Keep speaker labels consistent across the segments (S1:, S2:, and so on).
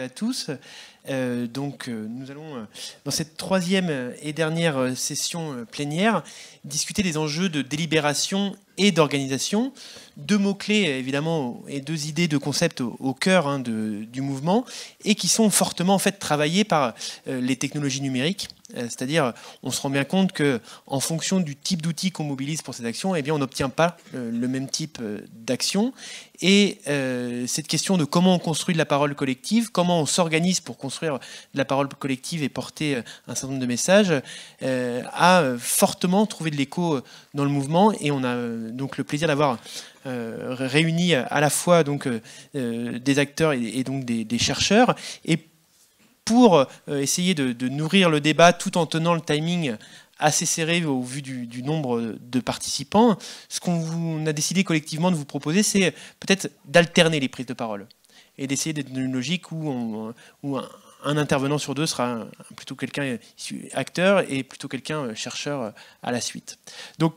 S1: à tous. Euh, donc, euh, nous allons, euh, dans cette troisième et dernière session plénière, discuter des enjeux de délibération et d'organisation. Deux mots-clés, évidemment, et deux idées, de concepts au, cœur hein, du mouvement, et qui sont fortement en fait, travaillés par les technologies numériques. C'est-à-dire, on se rend bien compte que, en fonction du type d'outils qu'on mobilise pour ces actions, eh bien, on n'obtient pas le même type d'action. Et euh, cette question de comment on construit de la parole collective, comment on s'organise pour construire de la parole collective et porter euh, un certain nombre de messages, euh, a fortement trouvé de l'écho dans le mouvement. Et on a donc le plaisir d'avoir réuni à la fois donc, des acteurs et, donc des, chercheurs. Et pour essayer de, de, nourrir le débat tout en tenant le timing assez serré au vu du, nombre de participants, ce qu'on a décidé collectivement de vous proposer, c'est peut-être d'alterner les prises de parole et d'essayer d'être dans une logique où, un, intervenant sur deux sera plutôt quelqu'un acteur et plutôt quelqu'un euh, chercheur euh, à la suite. Donc,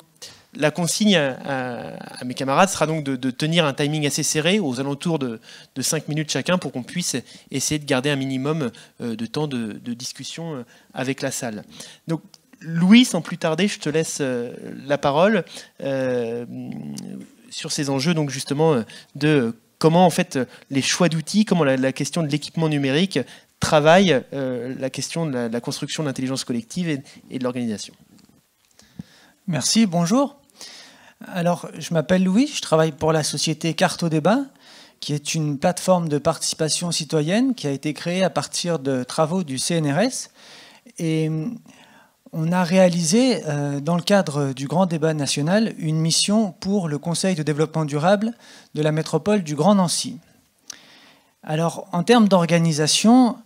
S1: la consigne à, mes camarades sera donc de, tenir un timing assez serré, aux alentours de, de 5 minutes chacun, pour qu'on puisse essayer de garder un minimum euh, de temps de, de discussion avec la salle. Donc, Louis, sans plus tarder, je te laisse euh, la parole euh, sur ces enjeux, donc justement, euh, de comment en fait les choix d'outils, comment la, question de l'équipement numérique travaille la question de la, construction de l'intelligence collective et, et de l'organisation.
S2: Merci, bonjour. Alors, je m'appelle Louis, je travaille pour la société Carte au débat, qui est une plateforme de participation citoyenne qui a été créée à partir de travaux du CNRS. Et on a réalisé, euh, dans le cadre du Grand Débat national, une mission pour le Conseil de développement durable de la métropole du Grand Nancy. Alors, en termes d'organisation,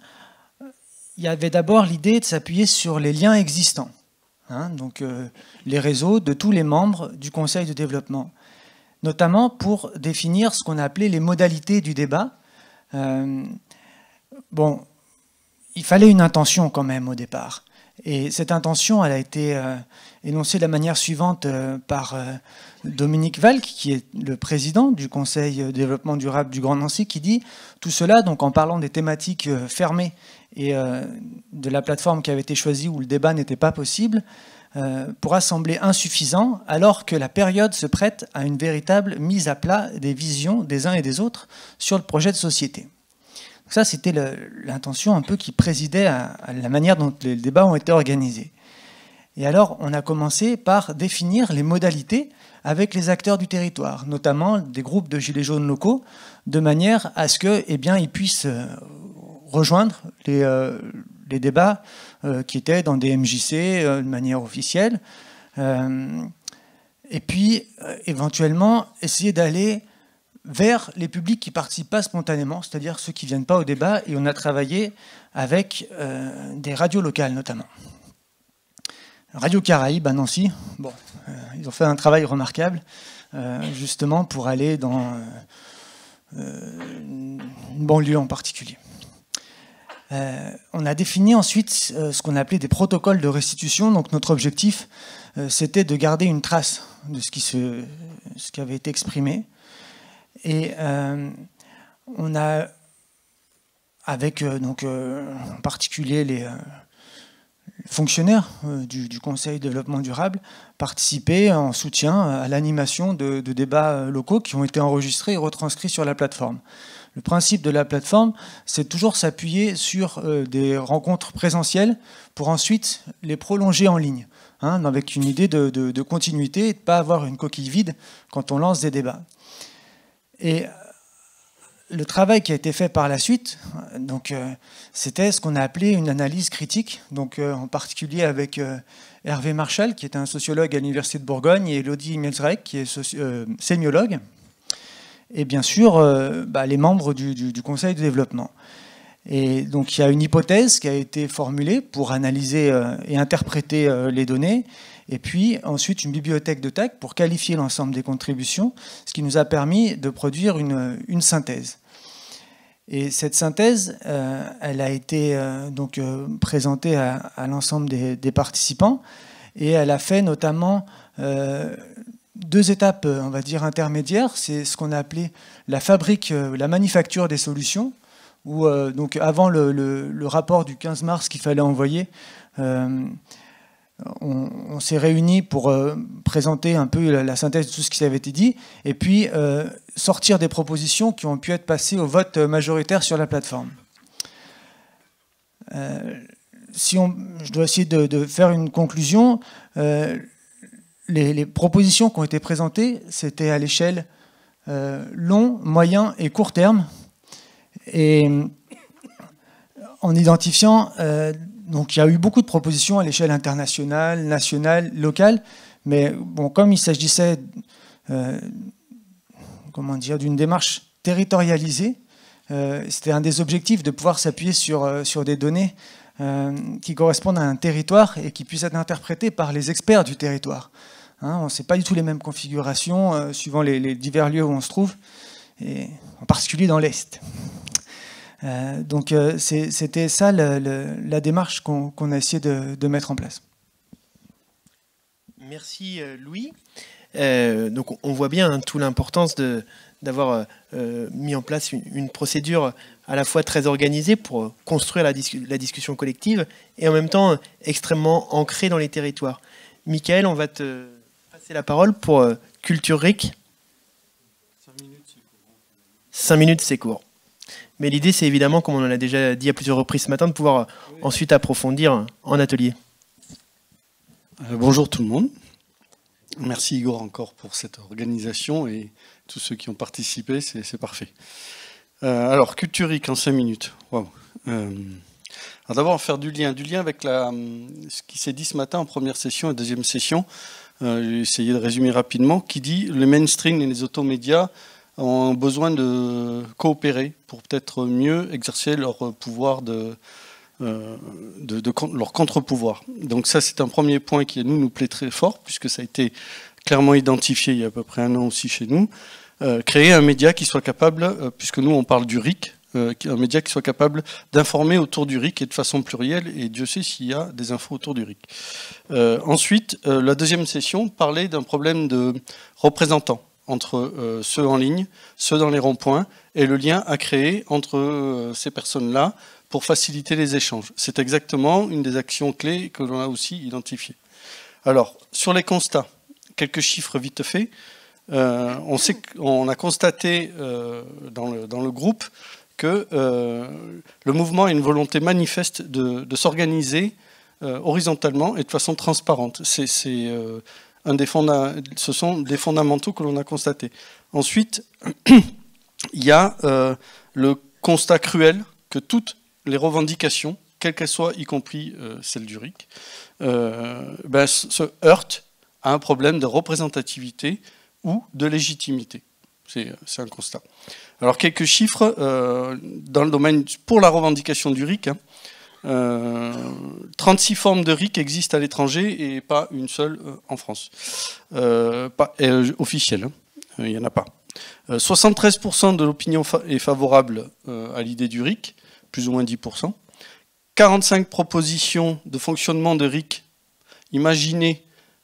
S2: il y avait d'abord l'idée de s'appuyer sur les liens existants, hein, donc euh, les réseaux de tous les membres du Conseil de développement, notamment pour définir ce qu'on a appelé les modalités du débat. Euh, bon, il fallait une intention quand même au départ. Et cette intention, elle a été euh, énoncée de la manière suivante euh, par euh, Dominique Valk, qui est le président du Conseil développement durable du Grand Nancy, qui dit tout cela, donc en parlant des thématiques fermées et de la plateforme qui avait été choisie où le débat n'était pas possible, pourra sembler insuffisant alors que la période se prête à une véritable mise à plat des visions des uns et des autres sur le projet de société ça, c'était l'intention un peu qui présidait à, la manière dont les débats ont été organisés. Et alors, on a commencé par définir les modalités avec les acteurs du territoire, notamment des groupes de gilets jaunes locaux, de manière à ce qu'ils eh puissent euh, rejoindre les, euh, débats euh, qui étaient dans des MJC de manière officielle. et puis, éventuellement, essayer d'aller vers les publics qui participent pas spontanément, c'est-à-dire ceux qui viennent pas au débat, et on a travaillé avec euh, des radios locales notamment. Radio Caraïbe à Nancy, bon, euh, ils ont fait un travail remarquable, euh, justement pour aller dans une banlieue en particulier. on a défini ensuite ce qu'on appelait des protocoles de restitution, donc notre objectif c'était de garder une trace de ce qui avait été exprimé, et euh, on a, avec euh, donc, euh, en particulier les fonctionnaires du, du, Conseil développement durable, participé en soutien à l'animation de, débats locaux qui ont été enregistrés et retranscrits sur la plateforme. Le principe de la plateforme, c'est toujours s'appuyer sur des rencontres présentielles pour ensuite les prolonger en ligne, hein, avec une idée de, de continuité et de ne pas avoir une coquille vide quand on lance des débats. Et euh, le travail qui a été fait par la suite, donc euh, c'était ce qu'on a appelé une analyse critique, donc euh, en particulier avec Hervé Marchal, qui est un sociologue à l'université de Bourgogne, et Elodie qui est sémiologue, et bien sûr bah, les membres du, du, Conseil de développement. Et donc il y a une hypothèse qui a été formulée pour analyser et interpréter les données, et puis ensuite une bibliothèque de TAC pour qualifier l'ensemble des contributions, ce qui nous a permis de produire une, synthèse. Et cette synthèse, euh, elle a été euh, donc euh, présentée à, l'ensemble des, participants et elle a fait notamment deux étapes, on va dire intermédiaires. C'est ce qu'on a appelé la fabrique, la manufacture des solutions, où donc avant le, rapport du 15 mars qu'il fallait envoyer on, s'est réunis pour euh, présenter un peu la, synthèse de tout ce qui avait été dit et puis euh, sortir des propositions qui ont pu être passées au vote majoritaire sur la plateforme. Euh, si je dois essayer de, faire une conclusion, les, les, propositions qui ont été présentées, c'était à l'échelle long, moyen et court terme, et en identifiant donc il y a eu beaucoup de propositions à l'échelle internationale, nationale, locale, mais bon, comme il s'agissait euh, d'une démarche territorialisée, euh, c'était un des objectifs de pouvoir s'appuyer sur, euh, des données qui correspondent à un territoire et qui puissent être interprétées par les experts du territoire. Hein, on ne sait pas du tout les mêmes configurations suivant les, les divers lieux où on se trouve, et en particulier dans l'Est. Euh, donc euh, c'était ça la démarche qu'on a essayé de, mettre en place.
S1: Merci euh, Louis. donc on voit bien hein, tout l'importance d'avoir mis en place une, procédure à la fois très organisée pour construire la, la, discussion collective et en même temps extrêmement ancrée dans les territoires. Michael, on va te passer la parole pour Culture RIC. Cinq minutes, c'est court. minutes, c'est court. Mais l'idée, c'est évidemment, comme on l'a déjà dit à plusieurs reprises ce
S3: matin, de pouvoir ensuite approfondir en atelier. Euh, bonjour tout le monde. Merci Igor encore pour cette organisation et tous ceux qui ont participé, c'est parfait. Euh, alors, Culturique en cinq minutes. Wow. Euh, alors d'abord, faire du lien, du lien avec ce qui s'est dit ce matin en première session et deuxième session. Euh, J'ai essayé de résumer rapidement, qui dit le mainstream et les automédias ont besoin de coopérer pour peut-être mieux exercer leur pouvoir de, euh, leur contre-pouvoir. Donc ça, c'est un premier point qui, à nous, nous plaît très fort, puisque ça a été clairement identifié il y a à peu près un an aussi chez nous. Euh, créer un média qui soit capable, euh, puisque nous, on parle du RIC, un média qui soit capable d'informer autour du RIC et de façon plurielle, et Dieu sait s'il y a des infos autour du RIC. ensuite, la deuxième session parler d'un problème de représentants entre euh, ceux en ligne, ceux dans les ronds-points, et le lien à créer entre euh, ces personnes-là pour faciliter les échanges. C'est exactement une des actions clés que l'on a aussi identifiées. Alors, sur les constats, quelques chiffres vite faits. Euh, on, a constaté dans le, groupe que le mouvement a une volonté manifeste de, de s'organiser horizontalement et de façon transparente. C'est ce sont des fondamentaux que l'on a constatés. Ensuite, il y a euh, le constat cruel que toutes les revendications, quelles qu'elles soient, y compris euh, celles du RIC, euh, ben, se heurtent à un problème de représentativité ou de légitimité. C'est un constat. Alors quelques chiffres dans le domaine pour la revendication du RIC. Hein, 36 euh, formes de RIC existent à l'étranger et pas une seule euh, en France. Euh, pas, officielle, il hein. n'y en a pas. 73% de l'opinion est favorable à l'idée du RIC, plus ou moins 10%. 45 propositions de fonctionnement de RIC imaginées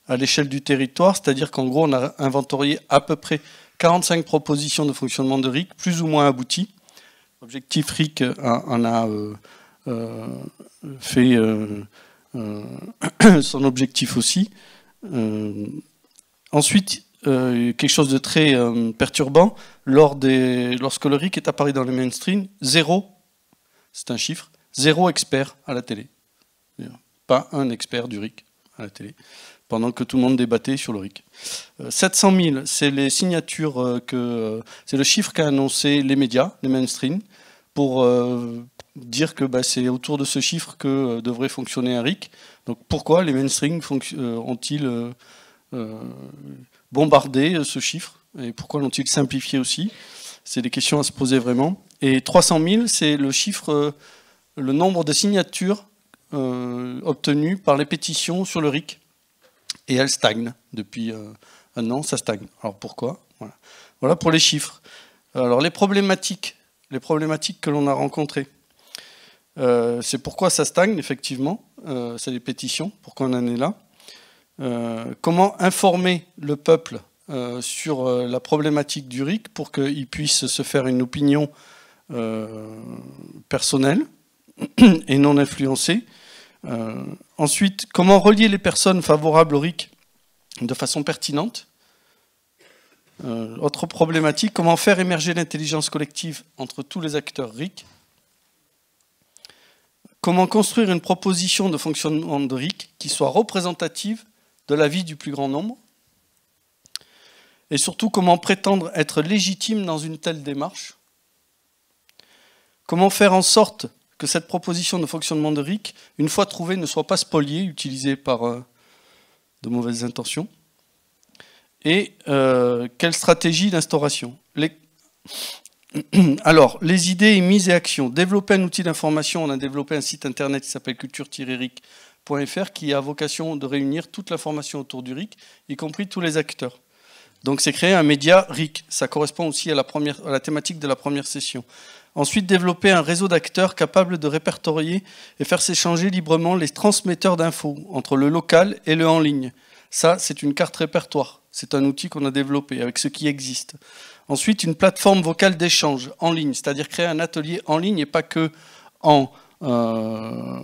S3: à l'échelle du territoire, c'est-à-dire qu'en gros, on a inventorié à peu près 45 propositions de fonctionnement de RIC, plus ou moins abouties. L'objectif RIC en a euh, fait euh, euh, son objectif aussi. ensuite, quelque chose de très perturbant, lors des, lorsque le RIC est apparu dans le mainstream, zéro, c'est un chiffre, zéro expert à la télé. Pas un expert du RIC à la télé, pendant que tout le monde débattait sur le RIC. 700 000, c'est les signatures que. c'est le chiffre qu'a annoncé les médias, les mainstream, pour dire que bah, c'est autour de ce chiffre que euh, devrait fonctionner un RIC. Donc pourquoi les mainstream euh, ont-ils euh, bombardé ce chiffre et pourquoi l'ont-ils simplifié aussi C'est des questions à se poser vraiment. Et 300 000, c'est le chiffre, le nombre de signatures obtenues par les pétitions sur le RIC. Et elles stagnent depuis un an, ça stagne. Alors pourquoi voilà. voilà pour les chiffres. Alors les problématiques, les problématiques que l'on a rencontrées. Euh, c'est pourquoi ça stagne, effectivement. Euh, c'est les pétitions, pour qu'on en est là. Euh, comment informer le peuple sur la problématique du RIC pour qu'il puisse se faire une opinion personnelle et non influencée Ensuite, comment relier les personnes favorables au RIC de façon pertinente Autre problématique, comment faire émerger l'intelligence collective entre tous les acteurs RIC Comment construire une proposition de fonctionnement de RIC qui soit représentative de la vie du plus grand nombre Et surtout, comment prétendre être légitime dans une telle démarche Comment faire en sorte que cette proposition de fonctionnement de RIC, une fois trouvée, ne soit pas spoliée, utilisée par euh, de mauvaises intentions Et euh, quelle stratégie d'instauration Alors, les idées, mises et actions. Développer un outil d'information. On a développé un site internet qui s'appelle culture-ric.fr qui a vocation de réunir toute l'information autour du RIC, y compris tous les acteurs. Donc, c'est créer un média RIC. Ça correspond aussi à la, première, à la thématique de la première session. Ensuite, développer un réseau d'acteurs capables de répertorier et faire s'échanger librement les transmetteurs d'infos entre le local et le en ligne. Ça, c'est une carte répertoire. C'est un outil qu'on a développé avec ce qui existe. Ensuite, une plateforme vocale d'échange en ligne, c'est-à-dire créer un atelier en ligne et pas que en, euh,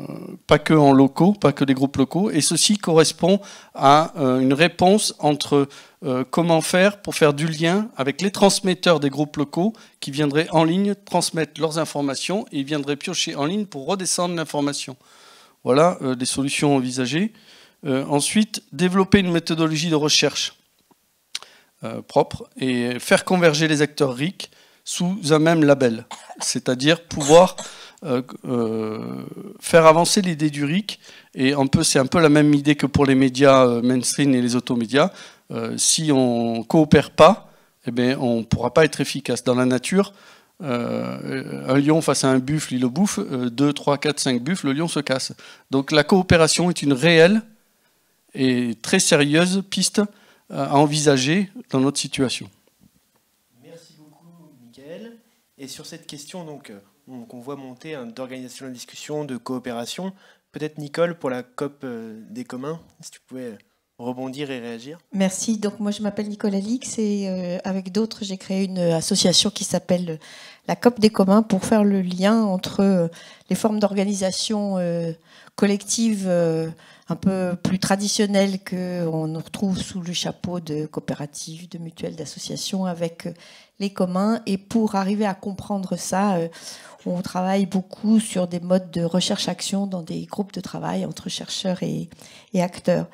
S3: pas que en locaux, pas que des groupes locaux. Et ceci correspond à euh, une réponse entre euh, comment faire pour faire du lien avec les transmetteurs des groupes locaux qui viendraient en ligne transmettre leurs informations et ils viendraient piocher en ligne pour redescendre l'information. Voilà des solutions envisagées. ensuite, développer une méthodologie de recherche euh, propre et faire converger les acteurs RIC sous un même label, c'est-à-dire pouvoir euh, euh, faire avancer l'idée du RIC. Et c'est un peu la même idée que pour les médias mainstream et les automédias. si on coopère pas, eh bien, on ne pourra pas être efficace. Dans la nature, un lion face à un buffle, il le bouffe. 2, 3, 4, 5 buffles, le lion se casse. Donc la coopération est une réelle et très sérieuse piste euh, à envisager dans notre situation.
S1: Merci beaucoup, Michael. Et sur cette question, donc, euh, qu'on voit monter hein, d'organisation de discussion, de coopération, peut-être Nicole pour la COP euh, des communs, si tu pouvais rebondir et réagir
S4: Merci. Donc moi je m'appelle Nicole Alix. et avec d'autres j'ai créé une association qui s'appelle la COP des communs pour faire le lien entre les formes d'organisation collective un peu plus traditionnel qu'on nous retrouve sous le chapeau de coopératives, de mutuelles, d'associations, avec euh, les communs. Et pour arriver à comprendre ça, euh, on travaille beaucoup sur des modes de recherche-action dans des groupes de travail entre chercheurs et, et acteurs.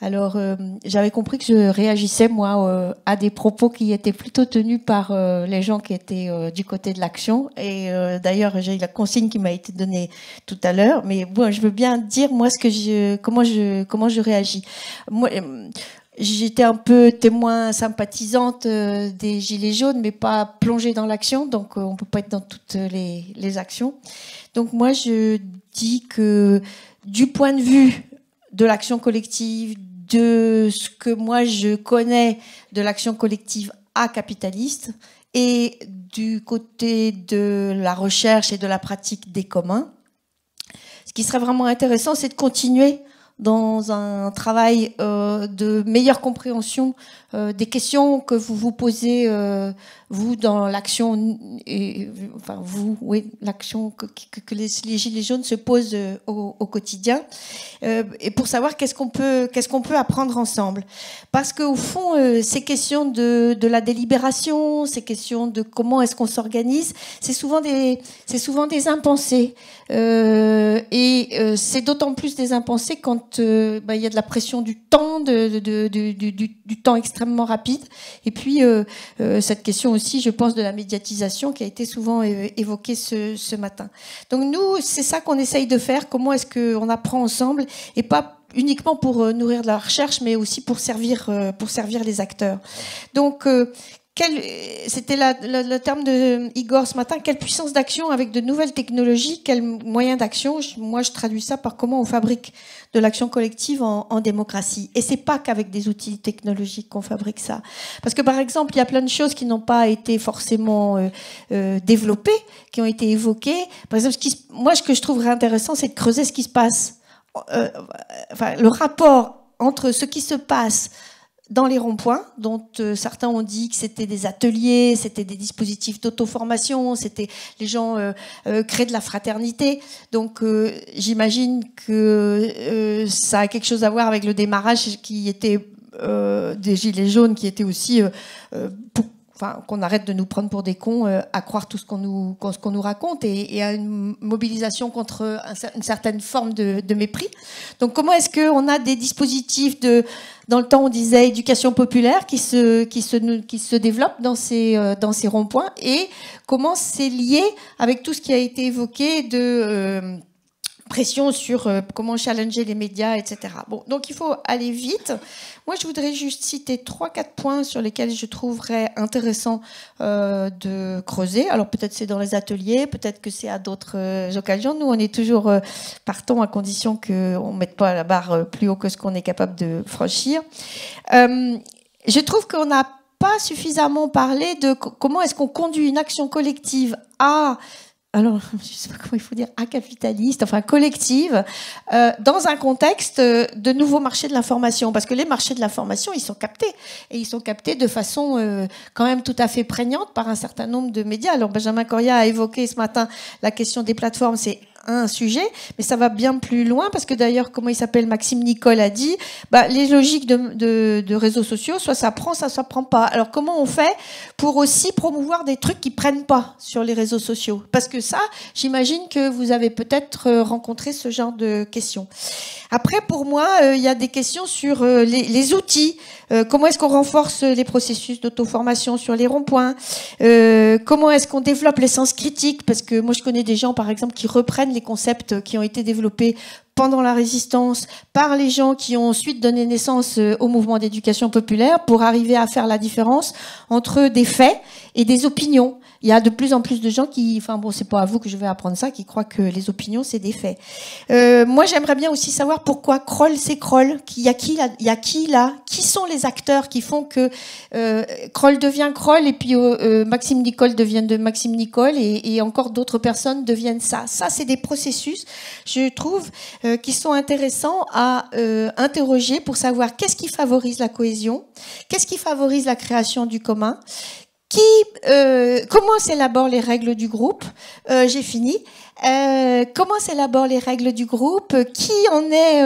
S4: Alors, euh, j'avais compris que je réagissais, moi, euh, à des propos qui étaient plutôt tenus par les gens qui étaient du côté de l'action. Et d'ailleurs, j'ai eu la consigne qui m'a été donnée tout à l'heure. Mais bon, je veux bien dire, moi, ce que je, comment, je, comment je réagis. Moi, j'étais un peu témoin sympathisante euh, des Gilets jaunes, mais pas plongée dans l'action, donc euh, on peut pas être dans toutes les, les, actions. Donc moi, je dis que du point de vue de l'action collective, de ce que moi je connais de l'action collective à capitaliste, et du côté de la recherche et de la pratique des communs, ce qui serait vraiment intéressant, c'est de continuer dans un travail euh, de meilleure compréhension euh, des questions que vous vous posez, euh, vous, dans l'action, enfin, vous, oui, l'action que, les, Gilets jaunes se posent euh, au, quotidien, et pour savoir qu'est-ce qu'on peut, qu'est-ce qu'on peut apprendre ensemble. Parce qu'au fond, ces questions de, de, la délibération, ces questions de comment est-ce qu'on s'organise, c'est souvent des, c'est souvent des impensés. et c'est d'autant plus des impensés quand ben, il y a de la pression du temps, de, de, du, du, du temps extrême rapide. Et puis euh, euh, cette question aussi, je pense, de la médiatisation qui a été souvent évoquée ce, ce matin. Donc nous, c'est ça qu'on essaye de faire. Comment est-ce qu'on apprend ensemble et pas uniquement pour euh, nourrir de la recherche, mais aussi pour servir, pour servir les acteurs. Donc, c'était le terme de Igor ce matin, quelle puissance d'action avec de nouvelles technologies, quels moyens d'action Moi, je traduis ça par comment on fabrique de l'action collective en, en, démocratie. Et c'est pas qu'avec des outils technologiques qu'on fabrique ça. Parce que par exemple, il y a plein de choses qui n'ont pas été forcément euh, euh, développées, qui ont été évoquées. Par exemple, ce qui, moi, ce que je trouverais intéressant, c'est de creuser ce qui se passe, euh, enfin, le rapport entre ce qui se passe dans les ronds-points, dont euh, certains ont dit que c'était des ateliers, c'était des dispositifs d'auto-formation, c'était les gens euh, euh créent de la fraternité. Donc euh, j'imagine que ça a quelque chose à voir avec le démarrage qui était des gilets jaunes, qui était aussi qu'on arrête de nous prendre pour des cons euh, à croire tout ce qu'on nous, nous, raconte et, à une mobilisation contre une certaine forme de, mépris. Donc comment est-ce qu'on a des dispositifs de, dans le temps on disait éducation populaire qui se, qui se, qui se développe dans ces, euh, dans ces ronds-points et comment c'est lié avec tout ce qui a été évoqué de... Euh, pression sur comment challenger les médias, etc. Bon, donc il faut aller vite. Moi, je voudrais juste citer trois, quatre points sur lesquels je trouverais intéressant euh, de creuser. Alors peut-être c'est dans les ateliers, peut-être que c'est à d'autres euh, occasions. Nous, on est toujours euh, partant à condition qu'on ne mette pas la barre plus haut que ce qu'on est capable de franchir. je trouve qu'on n'a pas suffisamment parlé de comment est-ce qu'on conduit une action collective à alors je ne sais pas comment il faut dire, capitaliste, enfin collective, euh, dans un contexte euh, de nouveaux marchés de l'information. Parce que les marchés de l'information, ils sont captés. Et ils sont captés de façon euh, quand même tout à fait prégnante par un certain nombre de médias. Alors Benjamin Coria a évoqué ce matin la question des plateformes. C'est un sujet, mais ça va bien plus loin parce que d'ailleurs, comment il s'appelle, Maxime Nicole a dit, bah, les logiques de, réseaux sociaux, soit ça prend, soit ça prend pas. Alors comment on fait pour aussi promouvoir des trucs qui ne prennent pas sur les réseaux sociaux Parce que ça, j'imagine que vous avez peut-être euh, rencontré ce genre de questions. Après, pour moi, euh, il y a des questions sur euh, les, outils. comment est-ce qu'on renforce les processus d'auto-formation sur les ronds-points Comment est-ce qu'on développe les sens critiques Parce que moi, je connais des gens, par exemple, qui reprennent les concepts qui ont été développés pendant la résistance par les gens qui ont ensuite donné naissance euh, au mouvement d'éducation populaire pour arriver à faire la différence entre des faits et des opinions. Il y a de plus en plus de gens qui, enfin bon, c'est pas à vous que je vais apprendre ça, qui croient que les opinions c'est des faits. Euh, moi, j'aimerais bien aussi savoir pourquoi Kroll c'est Kroll. Il y a qui là Il y a qui là Qui sont les acteurs qui font que euh, Kroll devient Kroll et puis euh, euh, Maxime Nicole devient de Maxime Nicole et, et encore d'autres personnes deviennent ça. Ça, c'est des processus, je trouve, qui sont intéressants à interroger pour savoir qu'est-ce qui favorise la cohésion, qu'est-ce qui favorise la création du commun, qui, euh, comment s'élaborent les règles du groupe euh, J'ai fini. Euh, comment s'élaborent les règles du groupe Qui en est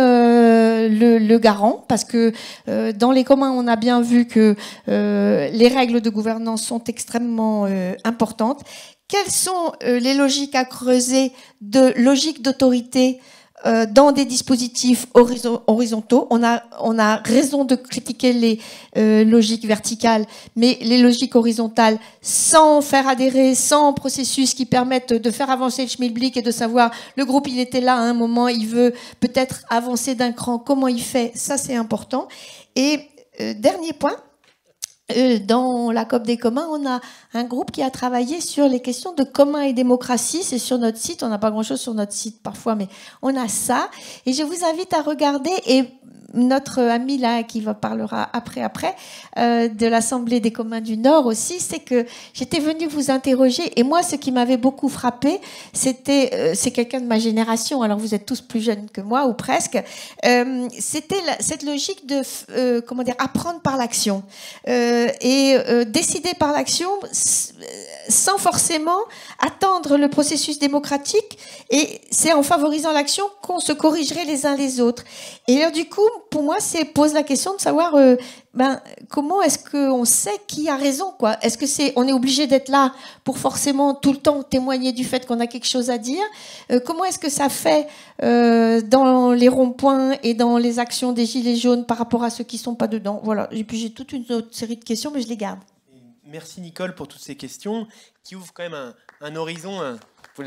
S4: le, le, garant Parce que dans les communs, on a bien vu que les règles de gouvernance sont extrêmement importantes. Quelles sont les logiques à creuser de logique d'autorité euh, dans des dispositifs horizontaux. On a, on a raison de critiquer les euh, logiques verticales, mais les logiques horizontales, sans faire adhérer, sans processus qui permettent de faire avancer le schmilblick et de savoir le groupe, il était là à un moment, il veut peut-être avancer d'un cran, comment il fait, ça c'est important. Et euh, dernier point, euh, dans la COP des communs, on a un groupe qui a travaillé sur les questions de communs et démocratie. C'est sur notre site. On n'a pas grand-chose sur notre site parfois, mais on a ça. Et je vous invite à regarder et notre ami là qui va parlera après après euh, de l'Assemblée des communs du Nord aussi, c'est que j'étais venue vous interroger et moi ce qui m'avait beaucoup frappé, c'était euh, c'est quelqu'un de ma génération, alors vous êtes tous plus jeunes que moi ou presque, euh, c'était cette logique de comment dire apprendre par l'action et décider par l'action sans forcément attendre le processus démocratique. Et c'est en favorisant l'action qu'on se corrigerait les uns les autres. Et alors du coup, pour moi, c'est pose la question de savoir euh, ben, comment est-ce qu'on sait qui a raison quoi Est-ce que c'est on est obligé d'être là pour forcément tout le temps témoigner du fait qu'on a quelque chose à dire euh, Comment est-ce que ça fait euh, dans les ronds-points et dans les actions des gilets jaunes par rapport à ceux qui sont pas dedans Voilà. Et puis j'ai toute une autre série de questions, mais je les garde
S1: merci Nicole pour toutes ces questions qui ouvrent quand même un, horizon. Un, qui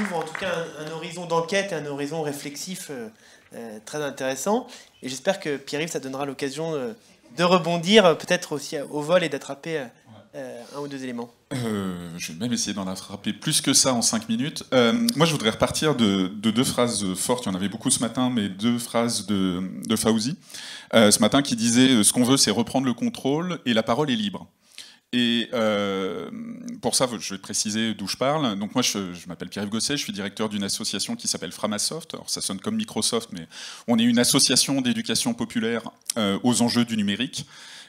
S1: ouvre en tout cas un, horizon d'enquête et un horizon réflexif euh, euh, très intéressant. Et j'espère que Pierre-Yves, ça donnera l'occasion euh, de rebondir, peut-être aussi au vol et d'attraper euh, un ou deux éléments
S5: euh, Je vais même essayer d'en attraper plus que ça en cinq minutes. Euh, moi, je voudrais repartir de, deux phrases fortes. Il y en avait beaucoup ce matin, mais deux phrases de, de Fauzi ce matin qui disait Ce qu'on veut, c'est reprendre le contrôle et la parole est libre. Et pour ça, je vais préciser d'où je parle. Donc moi, je, m'appelle Pierre-Yves Gosset, je suis directeur d'une association qui s'appelle Framasoft. Alors ça sonne comme Microsoft, mais on est une association d'éducation populaire aux enjeux du numérique.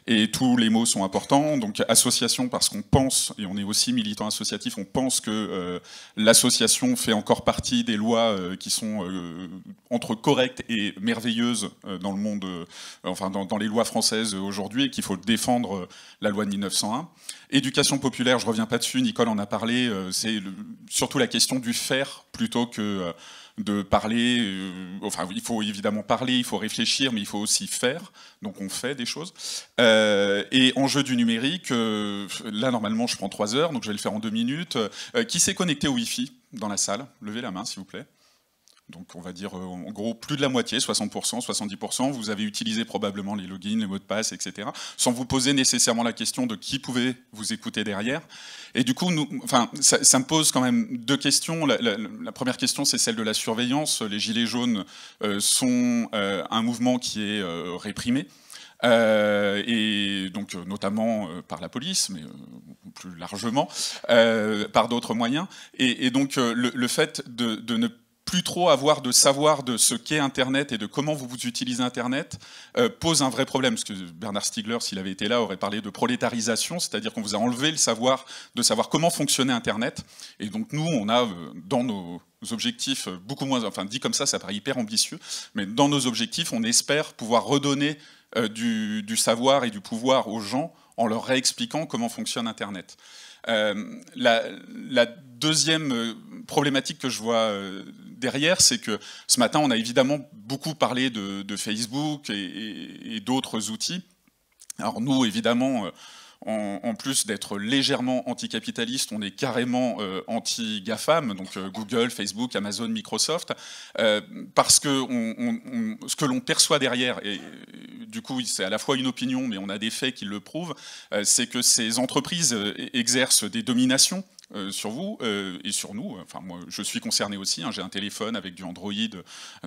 S5: Et tous les mots sont importants. Donc association parce qu'on pense, et on est aussi militant associatif, on pense que euh, l'association fait encore partie des lois euh, qui sont euh, entre correctes et merveilleuses dans le monde, enfin dans, dans, les lois françaises aujourd'hui, et qu'il faut défendre la loi de 1901. Éducation populaire, je reviens pas dessus, Nicole en a parlé, c'est surtout la question du faire plutôt que de parler. Euh, enfin, il faut évidemment parler, il faut réfléchir, mais il faut aussi faire. Donc, on fait des choses. Euh, et enjeu du numérique, euh, là, normalement, je prends trois heures, donc je vais le faire en deux minutes. Euh, qui s'est connecté au Wi-Fi dans la salle Levez la main, s'il vous plaît. Donc on va dire euh, en gros plus de la moitié, 60%, 70%, vous avez utilisé probablement les logins, les mots de passe, etc., sans vous poser nécessairement la question de qui pouvait vous écouter derrière. Et du coup, nous, enfin, ça, me pose quand même deux questions. La, première question, c'est celle de la surveillance. Les Gilets jaunes euh, sont euh, un mouvement qui est réprimé. et donc notamment par la police, mais plus largement par d'autres moyens. Et, donc le, fait de, de ne plus trop avoir de savoir de ce qu'est Internet et de comment vous vous utilisez Internet euh, pose un vrai problème. Parce que Bernard Stiegler, s'il avait été là, aurait parlé de prolétarisation, c'est-à-dire qu'on vous a enlevé le savoir de savoir comment fonctionnait Internet. Et donc nous, on a euh, dans nos objectifs euh, beaucoup moins, enfin dit comme ça, ça paraît hyper ambitieux, mais dans nos objectifs, on espère pouvoir redonner du savoir et du pouvoir aux gens en leur réexpliquant comment fonctionne Internet. Euh, la, deuxième euh, problématique que je vois euh, derrière, c'est que ce matin, on a évidemment beaucoup parlé de, de Facebook et d'autres outils. Alors nous, évidemment, en, plus d'être légèrement anticapitaliste, on est carrément euh, anti-GAFAM, donc euh, Google, Facebook, Amazon, Microsoft, euh, parce que ce que l'on perçoit derrière, et du coup c'est à la fois une opinion, mais on a des faits qui le prouvent, c'est que ces entreprises e-, exercent des dominations euh, sur vous euh, et sur nous. Euh, enfin, moi, je suis concerné aussi. Hein. J'ai un téléphone avec du Android,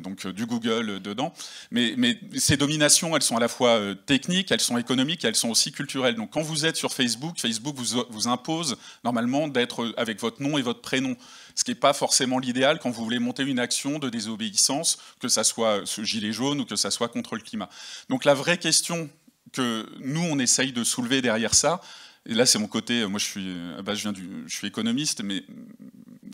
S5: donc du Google dedans. Mais, ces dominations, elles sont à la fois techniques, elles sont économiques, elles sont aussi culturelles. Donc, quand vous êtes sur Facebook, Facebook vous, impose normalement d'être avec votre nom et votre prénom. Ce qui n'est pas forcément l'idéal quand vous voulez monter une action de désobéissance, que ce soit ce gilet jaune ou que ce soit contre le climat. Donc, la vraie question que nous, on essaye de soulever derrière ça, et là, c'est mon côté. Euh, moi, je suis, euh, bah, je viens du, je suis économiste, mais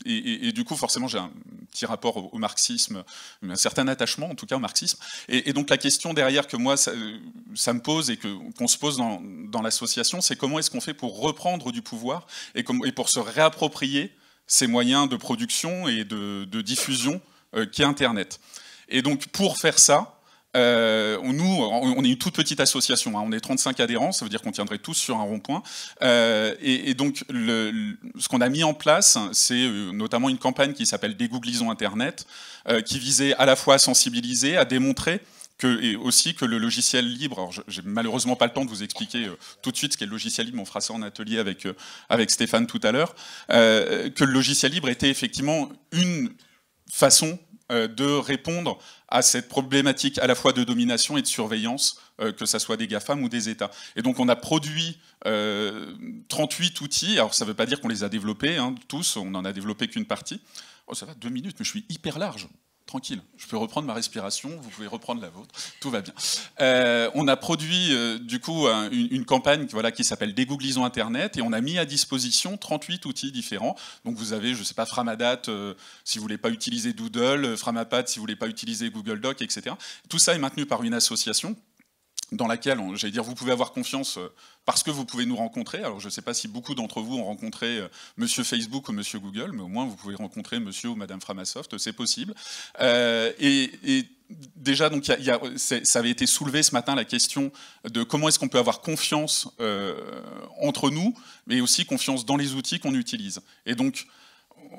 S5: et, du coup, forcément, j'ai un petit rapport au, marxisme, un certain attachement, en tout cas, au marxisme. Et, donc, la question derrière que moi, euh, ça, me pose et que qu'on se pose dans, dans l'association, c'est comment est-ce qu'on fait pour reprendre du pouvoir et, et pour se réapproprier ces moyens de production et de, diffusion qui qu'est Internet. Et donc, pour faire ça, euh, nous, on est une toute petite association, hein. on est 35 adhérents, ça veut dire qu'on tiendrait tous sur un rond-point. Euh, et, donc, le, ce qu'on a mis en place, c'est euh, notamment une campagne qui s'appelle Dégooglisons Internet, euh, qui visait à la fois à sensibiliser, à démontrer que, et aussi que le logiciel libre, alors j'ai malheureusement pas le temps de vous expliquer tout de suite ce qu'est le logiciel libre, on fera ça en atelier avec, avec Stéphane tout à l'heure, que le logiciel libre était effectivement une façon euh, de répondre à cette problématique à la fois de domination et de surveillance, euh, que ce soit des GAFAM ou des États. Et donc on a produit 38 euh, outils, alors ça ne veut pas dire qu'on les a développés hein, tous, on n'en a développé qu'une partie. Oh, ça va, deux minutes, mais je suis hyper large tranquille, je peux reprendre ma respiration, vous pouvez reprendre la vôtre, tout va bien. Euh, on a produit euh, du coup une, campagne qui s'appelle Dégooglisons Internet et on a mis à disposition 38 outils différents. Donc vous avez, je ne sais pas, Framadat euh, si vous ne voulez pas utiliser Doodle, Framapad si vous ne voulez pas utiliser Google Doc, etc. Tout ça est maintenu par une association dans laquelle, j'allais dire, vous pouvez avoir confiance euh, parce que vous pouvez nous rencontrer. Alors, je ne sais pas si beaucoup d'entre vous ont rencontré euh, Monsieur Facebook ou Monsieur Google, mais au moins, vous pouvez rencontrer Monsieur ou Madame Framasoft, c'est possible. Euh, et, déjà, donc, ça avait été soulevé ce matin la question de comment est-ce qu'on peut avoir confiance entre nous, mais aussi confiance dans les outils qu'on utilise. Et donc,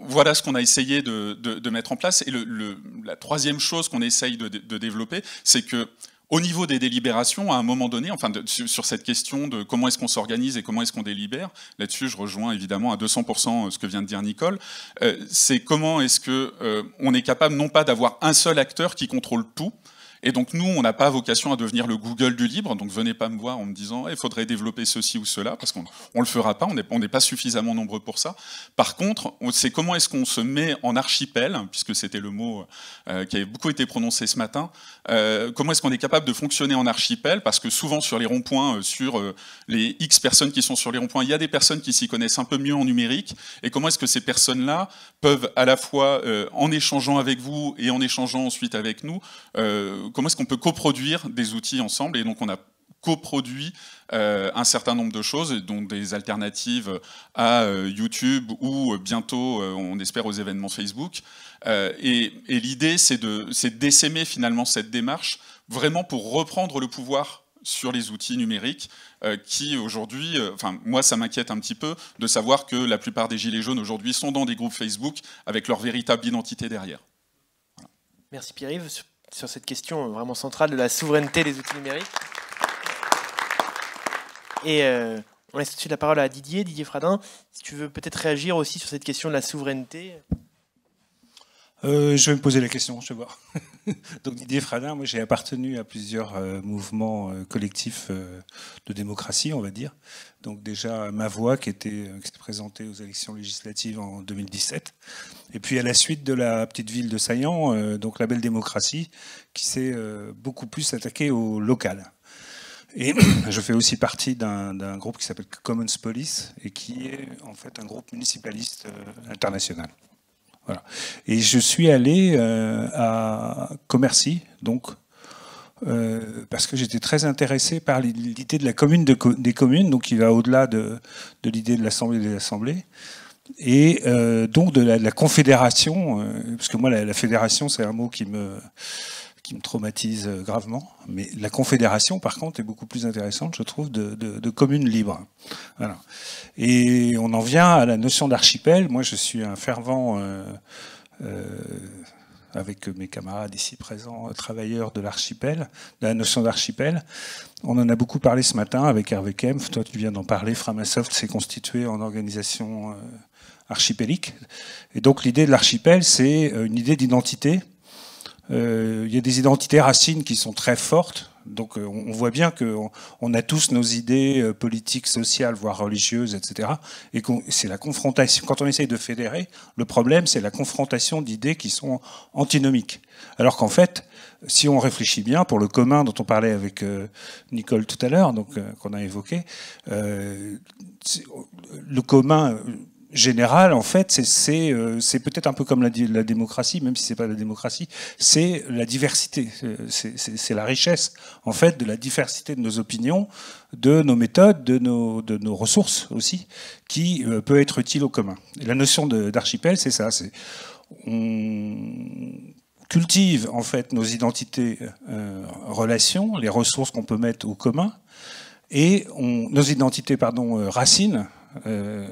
S5: voilà ce qu'on a essayé de, mettre en place. Et le, la troisième chose qu'on essaye de, de développer, c'est que au niveau des délibérations, à un moment donné, enfin, sur cette question de comment est-ce qu'on s'organise et comment est-ce qu'on délibère, là-dessus, je rejoins évidemment à 200% euh, ce que vient de dire Nicole, euh, c'est comment est-ce que euh, on est capable non pas d'avoir un seul acteur qui contrôle tout, et donc nous, on n'a pas vocation à devenir le Google du libre, donc venez pas me voir en me disant il eh, faudrait développer ceci ou cela, parce qu'on ne le fera pas, on n'est pas suffisamment nombreux pour ça. Par contre, c'est comment est-ce qu'on se met en archipel, puisque c'était le mot euh, qui avait beaucoup été prononcé ce matin, euh, comment est-ce qu'on est capable de fonctionner en archipel, parce que souvent sur les ronds-points, euh, sur les X personnes qui sont sur les ronds-points, il y a des personnes qui s'y connaissent un peu mieux en numérique, et comment est-ce que ces personnes-là peuvent à la fois, en échangeant avec vous et en échangeant ensuite avec nous, comment est-ce qu'on peut coproduire des outils ensemble Et donc on a coproduit euh, un certain nombre de choses, dont des alternatives à euh, YouTube ou euh, bientôt, on espère, aux événements Facebook. et, l'idée, c'est d'essaimer finalement cette démarche vraiment pour reprendre le pouvoir sur les outils numériques qui aujourd'hui, enfin moi ça m'inquiète un petit peu de savoir que la plupart des gilets jaunes aujourd'hui sont dans des groupes Facebook avec leur véritable identité derrière.
S1: Merci Pierre-Yves sur cette question vraiment centrale de la souveraineté des outils numériques. Et euh, on laisse tout de suite la parole à Didier, Didier Fradin, si tu veux peut-être réagir aussi sur cette question de la souveraineté.
S6: Euh, je vais me poser la question, je vais voir. Donc Didier Fradin, moi j'ai appartenu à plusieurs euh, mouvements euh, collectifs de démocratie, on va dire. Donc déjà ma voix qui était, présentée aux élections législatives en 2017. Et puis à la suite de la petite ville de Saillant, donc la belle démocratie, qui s'est beaucoup plus attaquée au local. Et je fais aussi partie d'un groupe qui s'appelle Commons Police et qui est en fait un groupe municipaliste international. Et je suis allé euh, à Commercy, donc, euh, parce que j'étais très intéressé par l'idée de la commune des communes, donc qui va au-delà de, l'idée de l'Assemblée des assemblées, et euh, donc de la, confédération, parce que moi la fédération c'est un mot qui me qui me traumatise euh, gravement. Mais la Confédération, par contre, est beaucoup plus intéressante, je trouve, de, communes libres. Et on en vient à la notion d'archipel. Moi, je suis un fervent... Euh, euh, avec mes camarades ici présents, travailleurs de l'archipel, de la notion d'archipel. On en a beaucoup parlé ce matin avec Hervé Kempf. Toi, tu viens d'en parler. Framasoft s'est constitué en organisation archipélique. Et donc, l'idée de l'archipel, c'est une idée d'identité euh, il y a des identités racines qui sont très fortes. Donc euh, on voit bien qu'on a tous nos idées euh, politiques, sociales, voire religieuses, etc. Et c'est la confrontation. Quand on essaye de fédérer, le problème, c'est la confrontation d'idées qui sont antinomiques. Alors qu'en fait, si on réfléchit bien, pour le commun dont on parlait avec Nicole tout à l'heure, donc qu'on a évoqué, le commun général, en fait, euh, c'est peut-être un peu comme la, la démocratie, même si c'est pas la démocratie, c'est la diversité, euh, c'est la richesse, en fait, de la diversité de nos opinions, de nos méthodes, de nos, de nos ressources aussi, qui euh, peut être utile au commun. la notion d'archipel, c'est ça, c'est on cultive en fait nos identités, relations, les ressources qu'on peut mettre au commun, et on, nos identités pardon, racines, euh,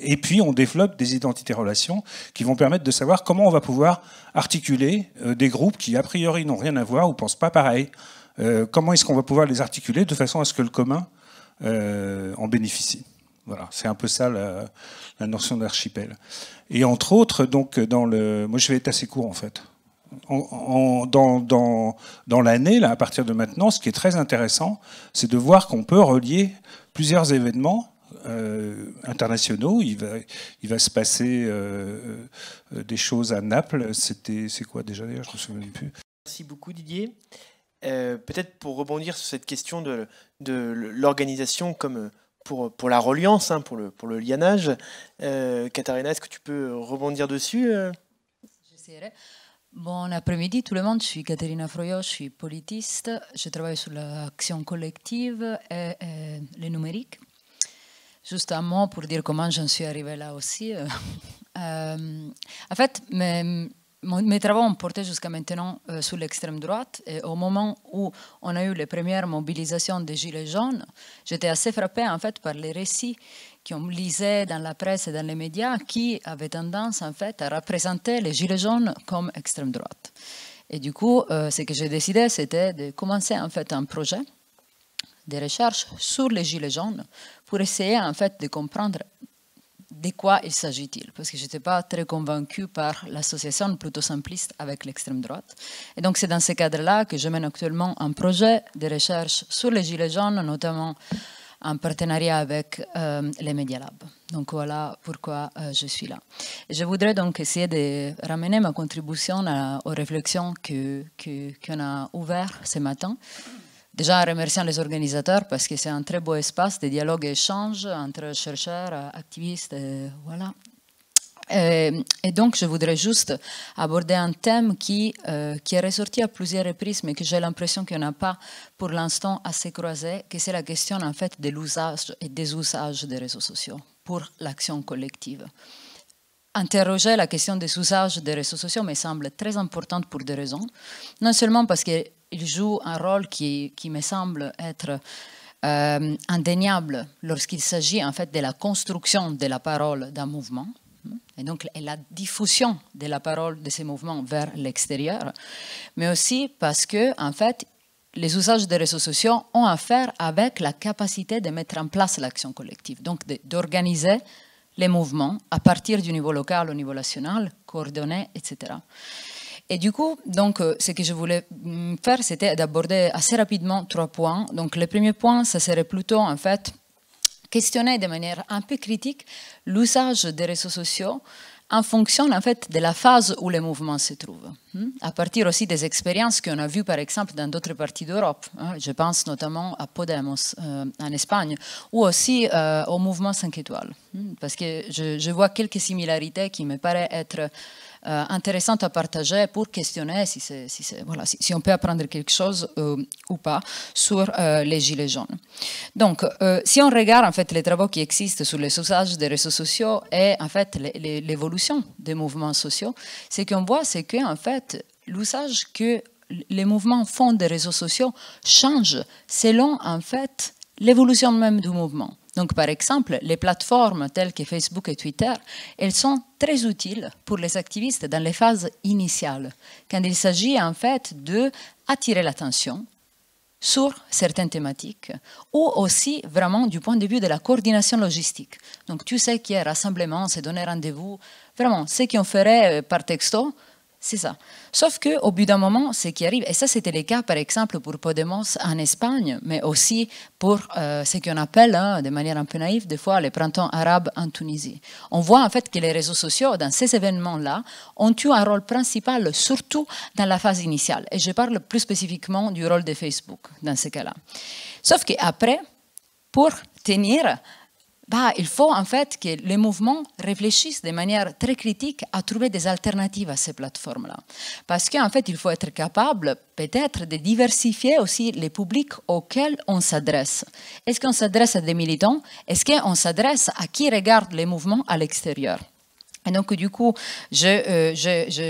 S6: et puis on développe des identités relations qui vont permettre de savoir comment on va pouvoir articuler euh, des groupes qui a priori n'ont rien à voir ou pensent pas pareil. Euh, comment est-ce qu'on va pouvoir les articuler de façon à ce que le commun en bénéficie. Voilà, c'est un peu ça la, notion d'archipel. Et entre autres, donc dans le, moi je vais être assez court en fait. En, dans, dans, dans l'année, là, à partir de maintenant, ce qui est très intéressant, c'est de voir qu'on peut relier plusieurs événements euh, internationaux. Il va, il va se passer euh, euh, des choses à Naples. C'était, c'est quoi déjà d'ailleurs Je ne me souviens plus. Merci beaucoup
S1: Didier. peut-être pour rebondir sur cette question de, de l'organisation comme pour, pour la reliance, hein, pour, le, pour le lianage, Katharina, est-ce que tu peux rebondir dessus
S7: J'essaierai. Bon après-midi tout le monde, je suis Caterina Froyo, je suis politiste, je travaille sur l'action collective et, et le numérique. Juste un mot pour dire comment j'en suis arrivée là aussi. Euh, en fait, mes, mes, travaux ont porté jusqu'à maintenant euh, sous sur l'extrême droite. Et au moment où on a eu les premières mobilisations des Gilets jaunes, j'étais assez frappée en fait par les récits qu'on lisait dans la presse et dans les médias qui avaient tendance en fait à représenter les Gilets jaunes comme extrême droite. Et du coup, euh, ce que j'ai décidé, c'était de commencer en fait un projet des recherches sur les gilets jaunes pour essayer en fait de comprendre de quoi il s'agit-il Parce que je n'étais pas très convaincue par l'association plutôt simpliste avec l'extrême droite. Et donc c'est dans ce cadre-là que je mène actuellement un projet de recherche sur les gilets jaunes, notamment en partenariat avec euh, les Media Labs. Donc voilà pourquoi euh, je suis là. je voudrais donc essayer de ramener ma contribution aux réflexions qu'on que, a ouvertes ce matin Déjà, en remerciant les organisateurs parce que c'est un très beau espace de dialogue et échange entre chercheurs, activistes, et euh, voilà. Euh, et, donc, je voudrais juste aborder un thème qui, euh, qui est ressorti à plusieurs reprises, mais que j'ai l'impression qu'on n'a pas pour l'instant assez croisé, que c'est la question en fait de l'usage et des usages des réseaux sociaux pour l'action collective. Interroger la question des usages des réseaux sociaux me semble très importante pour deux raisons. Non seulement parce que il joue un rôle qui, me semble être euh, indéniable lorsqu'il s'agit en fait de la construction de la parole d'un mouvement et donc et la diffusion de la parole de ces mouvements vers l'extérieur, mais aussi parce que en fait les usages des réseaux sociaux ont à faire avec la capacité de mettre en place l'action collective, donc d'organiser les mouvements à partir du niveau local au niveau national, coordonner, etc. Et du coup, donc, euh, ce que je voulais mm, faire, c'était d'aborder assez rapidement trois points. Donc, le premier point, ça serait plutôt, en fait, questionner de manière un peu critique l'usage des réseaux sociaux en fonction en fait de la phase où les mouvements se trouvent. Hmm? À partir aussi des expériences qu'on a vues par exemple dans d'autres parties d'Europe, hein. je pense notamment à Podemos euh, en Espagne, ou aussi euh, au mouvement 5 étoiles, hmm? parce que je, je vois quelques similarités qui me paraissent être euh, intéressantes à partager pour questionner si, on peut apprendre quelque chose euh, ou pas sur euh, les gilets jaunes. Donc, euh, si on regarde en fait les travaux qui existent sur les usages des réseaux sociaux et en fait l'évolution des mouvements sociaux, ce qu'on voit, c'est que en fait l'usage que les mouvements font des réseaux sociaux change selon en fait l'évolution même du mouvement. Donc, par exemple, les plateformes telles que Facebook et Twitter, elles sont très utiles pour les activistes dans les phases initiales, quand il s'agit en fait d'attirer l'attention sur certaines thématiques, ou aussi vraiment du point de vue de la coordination logistique. Donc, tu sais qu'il y a rassemblement, c'est donner rendez-vous, vraiment, ce qu'on ferait euh, par texto, c'est ça. Sauf que au bout d'un moment, ce qui arrive, et ça c'était le cas par exemple pour Podemos en Espagne, mais aussi pour euh, ce qu'on appelle, hein, de manière un peu naïve, des fois les printemps arabes en Tunisie. On voit en fait que les réseaux sociaux, dans ces événements-là, ont eu un rôle principal, surtout dans la phase initiale. Et je parle plus spécifiquement du rôle de Facebook dans ces cas-là. Sauf qu'après, pour tenir bah, il faut en fait que les mouvements réfléchissent de manière très critique à trouver des alternatives à ces plateformes-là. Parce qu'en fait, il faut être capable peut-être de diversifier aussi les publics auxquels on s'adresse. Est-ce qu'on s'adresse à des militants Est-ce qu'on s'adresse à qui regarde les mouvements à l'extérieur et donc, du coup, euh, je,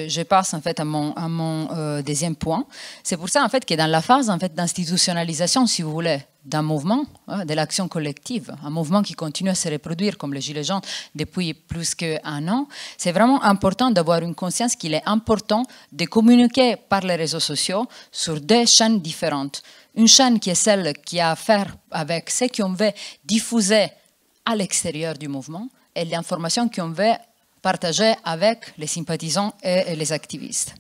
S7: je, passe en fait à mon, à mon euh, deuxième point. C'est pour ça en fait que dans la phase en fait d'institutionnalisation, si vous voulez, d'un mouvement, hein, de l'action collective, un mouvement qui continue à se reproduire comme le Gilets jaunes depuis plus qu'un an, c'est vraiment important d'avoir une conscience qu'il est important de communiquer par les réseaux sociaux sur des chaînes différentes. Une chaîne qui est celle qui a à faire avec ce qu'on veut diffuser à l'extérieur du mouvement et l'information qu'on veut Partager avec les sympathisants et les activistes.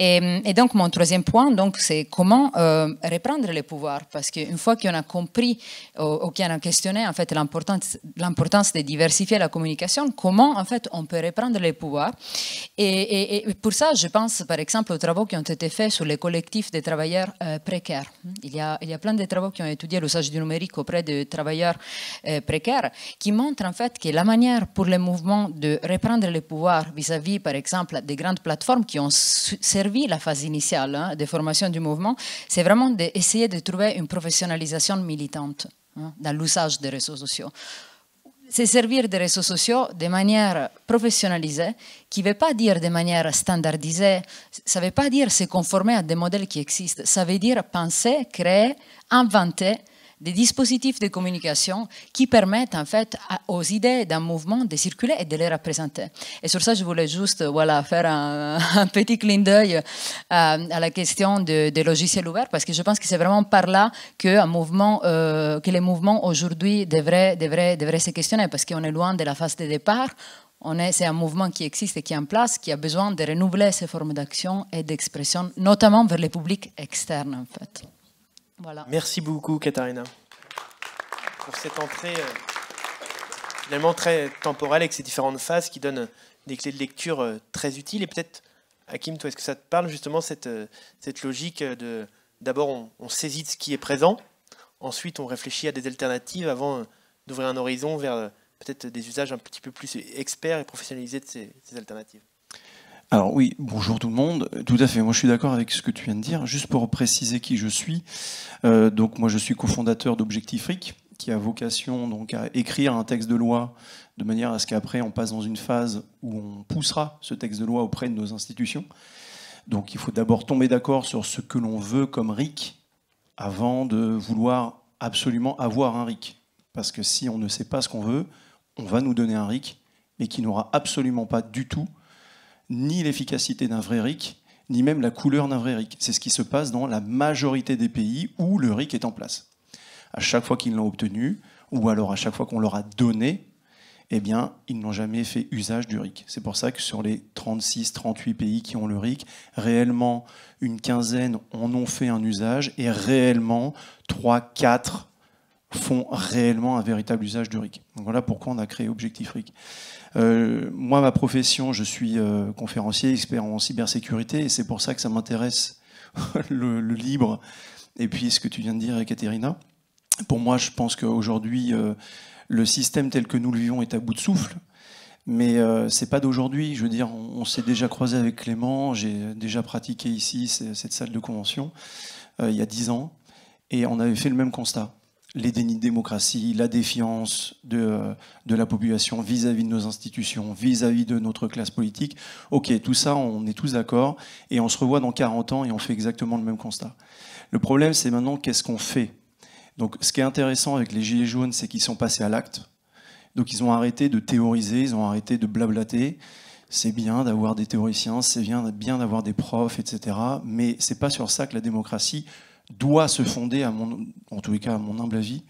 S7: Et, donc mon troisième point, donc c'est comment euh, reprendre les pouvoirs parce qu'une fois qu'on a compris euh, ou, qu'on a questionné en fait l'importance, l'importance de diversifier la communication, comment en fait on peut reprendre les pouvoirs Et, pour ça, je pense par exemple aux travaux qui ont été faits sur les collectifs des travailleurs euh, précaires. Il y, a, il y a plein de travaux qui ont étudié l'usage du numérique auprès de travailleurs précaires, qui montrent en fait que la manière pour les mouvements de reprendre les pouvoirs vis-à-vis par exemple des grandes plateformes qui ont servi la phase initiale hein, de formation du mouvement, c'est vraiment d'essayer de trouver une professionnalisation militante hein, dans l'usage des réseaux sociaux. C'est servir des réseaux sociaux de manière professionnalisée, qui ne veut pas dire de manière standardisée, ça ne veut pas dire se conformer à des modèles qui existent, ça veut dire penser, créer, inventer des dispositifs de communication qui permettent en fait aux idées d'un mouvement de circuler et de les représenter. Et sur ça, je voulais juste voilà, faire un, petit clin d'œil euh, à, la question des logiciels ouverts, parce que je pense que c'est vraiment par là que, mouvement, euh, les mouvements aujourd'hui devraient, se questionner, parce qu'on est loin de la phase de départ c'est un mouvement qui existe et qui est en place, qui a besoin de renouveler ses formes d'action et d'expression, notamment vers les publics externes, en fait.
S1: Merci beaucoup, Katharina, pour cette entrée euh, finalement très temporelle avec ces différentes phases qui donnent des clés de lecture euh, très utiles. Et peut-être, Hakim, toi, est-ce que ça te parle justement cette, euh, cette logique de d'abord on, saisit de ce qui est présent, ensuite on réfléchit à des alternatives avant d'ouvrir un horizon vers peut-être des usages un petit peu plus experts et professionnalisés de ces, ces alternatives
S8: alors oui, bonjour tout le monde. Tout à fait, moi je suis d'accord avec ce que tu viens de dire. Juste pour préciser qui je suis, euh, donc moi je suis cofondateur d'Objectif RIC, qui a vocation donc à écrire un texte de loi de manière à ce qu'après on passe dans une phase où on poussera ce texte de loi auprès de nos institutions. Donc il faut d'abord tomber d'accord sur ce que l'on veut comme RIC avant de vouloir absolument avoir un RIC. Parce que si on ne sait pas ce qu'on veut, on va nous donner un RIC, mais qui n'aura absolument pas du tout ni l'efficacité d'un vrai RIC, ni même la couleur d'un vrai RIC. C'est ce qui se passe dans la majorité des pays où le RIC est en place. À chaque fois qu'ils l'ont obtenu, ou alors à chaque fois qu'on leur a donné, eh bien, ils n'ont jamais fait usage du RIC. C'est pour ça que sur les 36, 38 pays qui ont le RIC, réellement, une quinzaine en ont fait un usage et réellement, 3, 4 font réellement un véritable usage du RIC. Donc voilà pourquoi on a créé Objectif RIC. Euh, moi, ma profession, je suis euh, conférencier, expert en cybersécurité, et c'est pour ça que ça m'intéresse le, libre. Et puis, ce que tu viens de dire, Katerina, pour moi, je pense qu'aujourd'hui, euh, le système tel que nous le vivons est à bout de souffle. Mais c'est pas d'aujourd'hui. Je veux dire, on, on s'est déjà croisé avec Clément. J'ai déjà pratiqué ici cette salle de convention il y a dix ans, et on avait fait le même constat les dénis de démocratie, la défiance de, la population vis-à-vis de nos institutions, vis-à-vis de notre classe politique. Ok, tout ça, on est tous d'accord, et on se revoit dans 40 ans et on fait exactement le même constat. Le problème, c'est maintenant qu'est-ce qu'on fait Donc ce qui est intéressant avec les Gilets jaunes, c'est qu'ils sont passés à l'acte. Donc ils ont arrêté de théoriser, ils ont arrêté de blablater. C'est bien d'avoir des théoriciens, c'est bien, bien d'avoir des profs, etc. Mais c'est pas sur ça que la démocratie doit se fonder, à mon, en tous les cas à mon humble avis,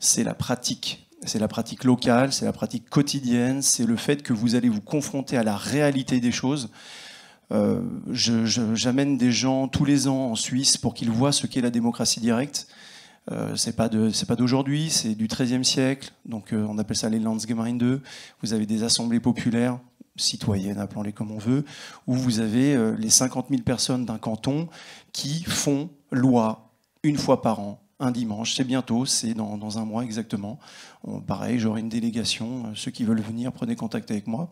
S8: c'est la pratique. C'est la pratique locale, c'est la pratique quotidienne, c'est le fait que vous allez vous confronter à la réalité des choses. Euh, j'amène des gens tous les ans en Suisse pour qu'ils voient ce qu'est la démocratie directe. Euh, c'est pas d'aujourd'hui, c'est du XIIIe siècle. Donc euh, on appelle ça les Landsgemeinde. Vous avez des assemblées populaires citoyennes, appelons-les comme on veut, où vous avez euh, les 50 000 personnes d'un canton qui font loi une fois par an, un dimanche. C'est bientôt, c'est dans, un mois exactement. pareil, j'aurai une délégation. Euh, ceux qui veulent venir, prenez contact avec moi.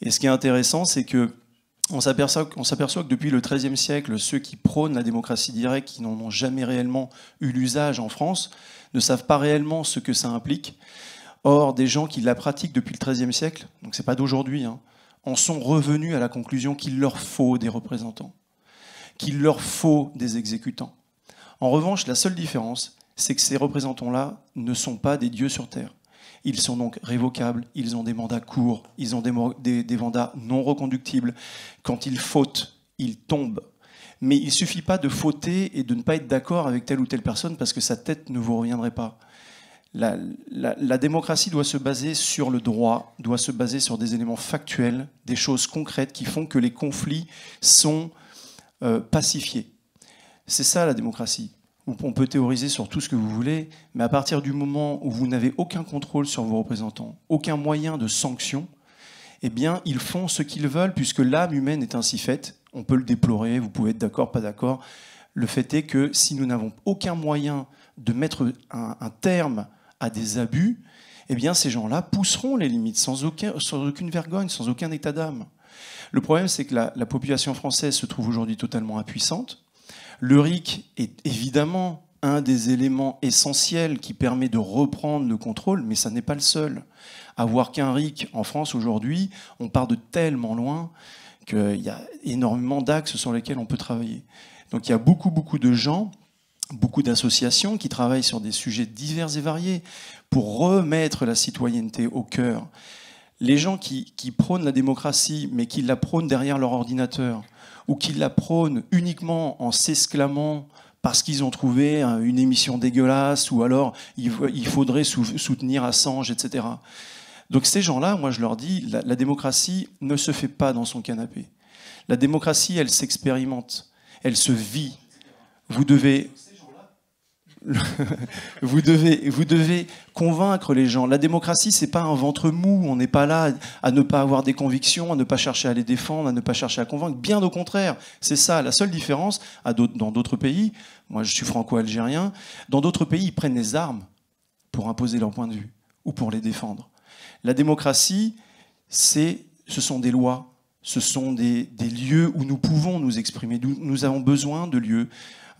S8: Et ce qui est intéressant, c'est que on s'aperçoit, que depuis le XIIIe siècle, ceux qui prônent la démocratie directe, qui n'en ont jamais réellement eu l'usage en France, ne savent pas réellement ce que ça implique. Or, des gens qui la pratiquent depuis le XIIIe siècle, donc c'est pas d'aujourd'hui, hein, en sont revenus à la conclusion qu'il leur faut des représentants qu'il leur faut des exécutants. En revanche, la seule différence, c'est que ces représentants-là ne sont pas des dieux sur Terre. Ils sont donc révocables, ils ont des mandats courts, ils ont des, mandats non reconductibles. Quand ils fautent, ils tombent. Mais il ne suffit pas de fauter et de ne pas être d'accord avec telle ou telle personne parce que sa tête ne vous reviendrait pas. la, démocratie doit se baser sur le droit, doit se baser sur des éléments factuels, des choses concrètes qui font que les conflits sont euh, Pacifié, C'est ça la démocratie. On peut théoriser sur tout ce que vous voulez, mais à partir du moment où vous n'avez aucun contrôle sur vos représentants, aucun moyen de sanction, eh bien, ils font ce qu'ils veulent, puisque l'âme humaine est ainsi faite. On peut le déplorer, vous pouvez être d'accord, pas d'accord. Le fait est que si nous n'avons aucun moyen de mettre un, terme à des abus, eh bien, ces gens-là pousseront les limites sans aucune vergogne, sans aucun état d'âme. Le problème, c'est que la, population française se trouve aujourd'hui totalement impuissante. Le RIC est évidemment un des éléments essentiels qui permet de reprendre le contrôle, mais ça n'est pas le seul. Avoir qu'un RIC en France aujourd'hui, on part de tellement loin qu'il y a énormément d'axes sur lesquels on peut travailler. Donc il y a beaucoup, beaucoup de gens beaucoup d'associations qui travaillent sur des sujets divers et variés pour remettre la citoyenneté au cœur les gens qui, prônent la démocratie, mais qui la prônent derrière leur ordinateur, ou qui la prônent uniquement en s'exclamant parce qu'ils ont trouvé une émission dégueulasse, ou alors il faudrait soutenir Assange, etc. Donc ces gens-là, moi je leur dis, la, démocratie ne se fait pas dans son canapé. La démocratie, elle s'expérimente, elle se vit. Vous devez vous, devez, vous devez convaincre les gens. La démocratie, c'est pas un ventre mou. On n'est pas là à ne pas avoir des convictions, à ne pas chercher à les défendre, à ne pas chercher à convaincre. Bien au contraire, c'est ça. La seule différence, à dans d'autres pays, moi je suis franco-algérien, dans d'autres pays, ils prennent les armes pour imposer leur point de vue ou pour les défendre. La démocratie, ce sont des lois, ce sont des, lieux où nous pouvons nous exprimer. Nous, nous avons besoin de lieux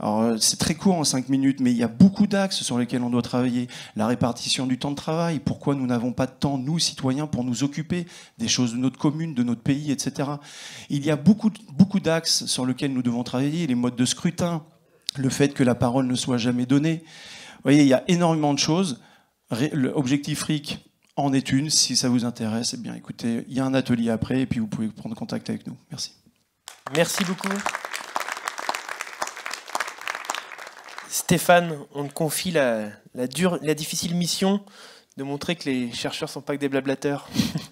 S8: alors euh, c'est très court en 5 minutes, mais il y a beaucoup d'axes sur lesquels on doit travailler. La répartition du temps de travail, pourquoi nous n'avons pas de temps, nous, citoyens, pour nous occuper des choses de notre commune, de notre pays, etc. Il y a beaucoup, beaucoup d'axes sur lesquels nous devons travailler, les modes de scrutin, le fait que la parole ne soit jamais donnée. Vous voyez, il y a énormément de choses. L'objectif RIC en est une. Si ça vous intéresse, eh bien écoutez, il y a un atelier après et puis vous pouvez prendre contact avec nous. Merci.
S1: Merci beaucoup. Stéphane, on te confie la, la, la difficile mission de
S9: montrer que les chercheurs sont pas que des blablateurs.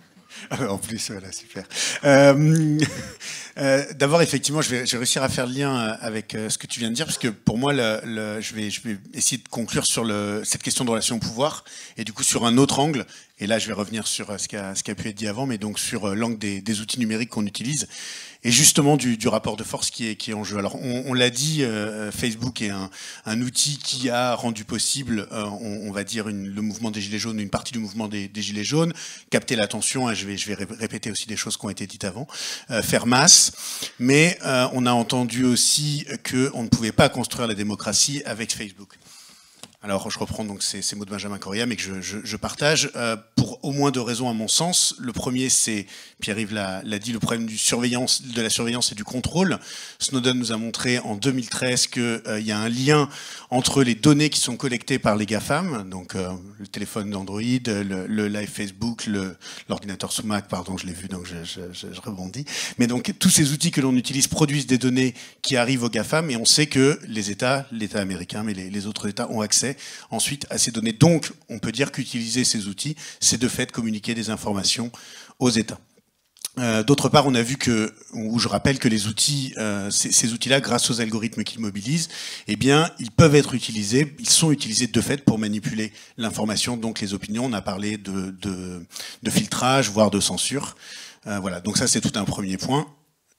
S9: Ah, en plus, voilà, super. Euh, euh, d'abord, effectivement, je vais, réussir à faire le lien euh, avec ce que tu viens de dire, parce que pour moi, je, vais, essayer de conclure sur cette question de relation au pouvoir, et du coup sur un autre angle. Et là, je vais revenir sur ce qui a, pu être dit avant, mais donc sur l'angle des, outils numériques qu'on utilise et justement du, rapport de force qui est, qui est en jeu. Alors on, l'a dit, euh, Facebook est un, outil qui a rendu possible, euh, on, va dire, le mouvement des Gilets jaunes, une partie du mouvement des, Gilets jaunes, capter l'attention, et hein, je, vais, je vais répéter aussi des choses qui ont été dites avant, euh, faire masse, mais on a entendu aussi qu'on ne pouvait pas construire la démocratie avec Facebook. Alors, je reprends donc ces, ces mots de Benjamin Coria, mais que je, partage euh, pour au moins deux raisons à mon sens. Le premier, c'est Pierre-Yves l'a dit, le problème du surveillance, de la surveillance et du contrôle. Snowden nous a montré en 2013 qu'il euh, y a un lien entre les données qui sont collectées par les GAFAM, donc euh, le téléphone d'Android, le, live Facebook, l'ordinateur sous Mac, pardon, je l'ai vu, donc je, rebondis. Mais donc, tous ces outils que l'on utilise produisent des données qui arrivent aux GAFAM et on sait que les États, l'État américain, mais les autres États ont accès ensuite à ces données. Donc, on peut dire qu'utiliser ces outils, c'est de fait communiquer des informations aux États. Euh, d'autre part, on a vu que, ou je rappelle que les outils, euh, ces, outils-là, grâce aux algorithmes qu'ils mobilisent, eh bien, ils peuvent être utilisés, ils sont utilisés de fait pour manipuler l'information, donc les opinions. On a parlé de, filtrage, voire de censure. Euh, voilà, donc ça c'est tout un premier point.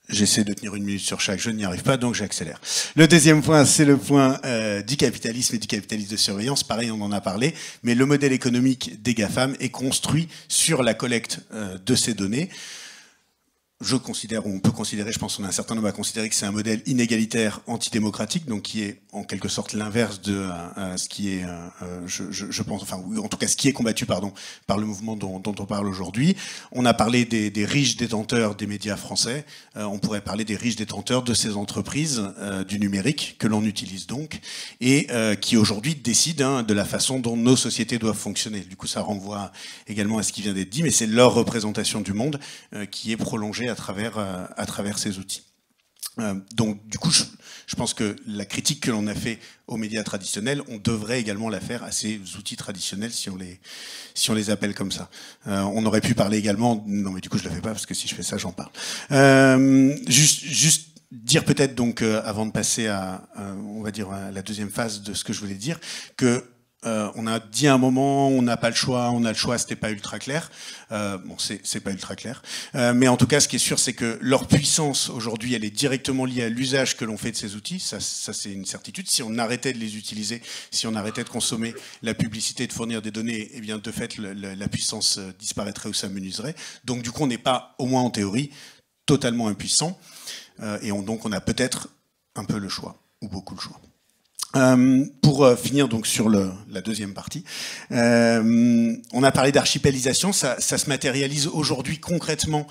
S9: J'essaie de tenir une minute sur chaque, je n'y arrive pas, donc j'accélère. Le deuxième point, c'est le point euh, du capitalisme et du capitalisme de surveillance. Pareil, on en a parlé, mais le modèle économique des GAFAM est construit sur la collecte euh, de ces données je considère, ou on peut considérer, je pense qu'on a un certain nombre à considérer que c'est un modèle inégalitaire, antidémocratique, donc qui est en quelque sorte l'inverse de euh, euh, ce qui est, euh, je, pense, enfin, en tout cas, ce qui est combattu, pardon, par le mouvement dont, on parle aujourd'hui. On a parlé des, riches détenteurs des médias français. on pourrait parler des riches détenteurs de ces entreprises du numérique que l'on utilise donc et qui aujourd'hui décident hein, de la façon dont nos sociétés doivent fonctionner. Du coup, ça renvoie également à ce qui vient d'être dit, mais c'est leur représentation du monde qui est prolongée à travers, euh, à travers ces outils. Euh, donc, du coup, je, pense que la critique que l'on a fait aux médias traditionnels, on devrait également la faire à ces outils traditionnels, si on les, si on les appelle comme ça. Euh, on aurait pu parler également, non mais du coup je ne le fais pas parce que si je fais ça, j'en parle. juste, juste dire peut-être donc avant de passer à, on va dire à la deuxième phase de ce que je voulais dire, que euh, on a dit un moment, on n'a pas le choix, on a le choix, c'était pas ultra clair. Euh, bon, c'est pas ultra clair. Euh, mais en tout cas, ce qui est sûr, c'est que leur puissance aujourd'hui, elle est directement liée à l'usage que l'on fait de ces outils. Ça, c'est une certitude. Si on arrêtait de les utiliser, si on arrêtait de consommer la publicité, de fournir des données, eh bien, de fait, la puissance euh, disparaîtrait ou s'amenuiserait. Donc, du coup, on n'est pas, au moins en théorie, totalement impuissant. et donc, on a peut-être un peu le choix, ou beaucoup le choix. Euh, pour euh, finir donc sur le, la deuxième partie, euh, on a parlé d'archipélisation, ça, se matérialise aujourd'hui concrètement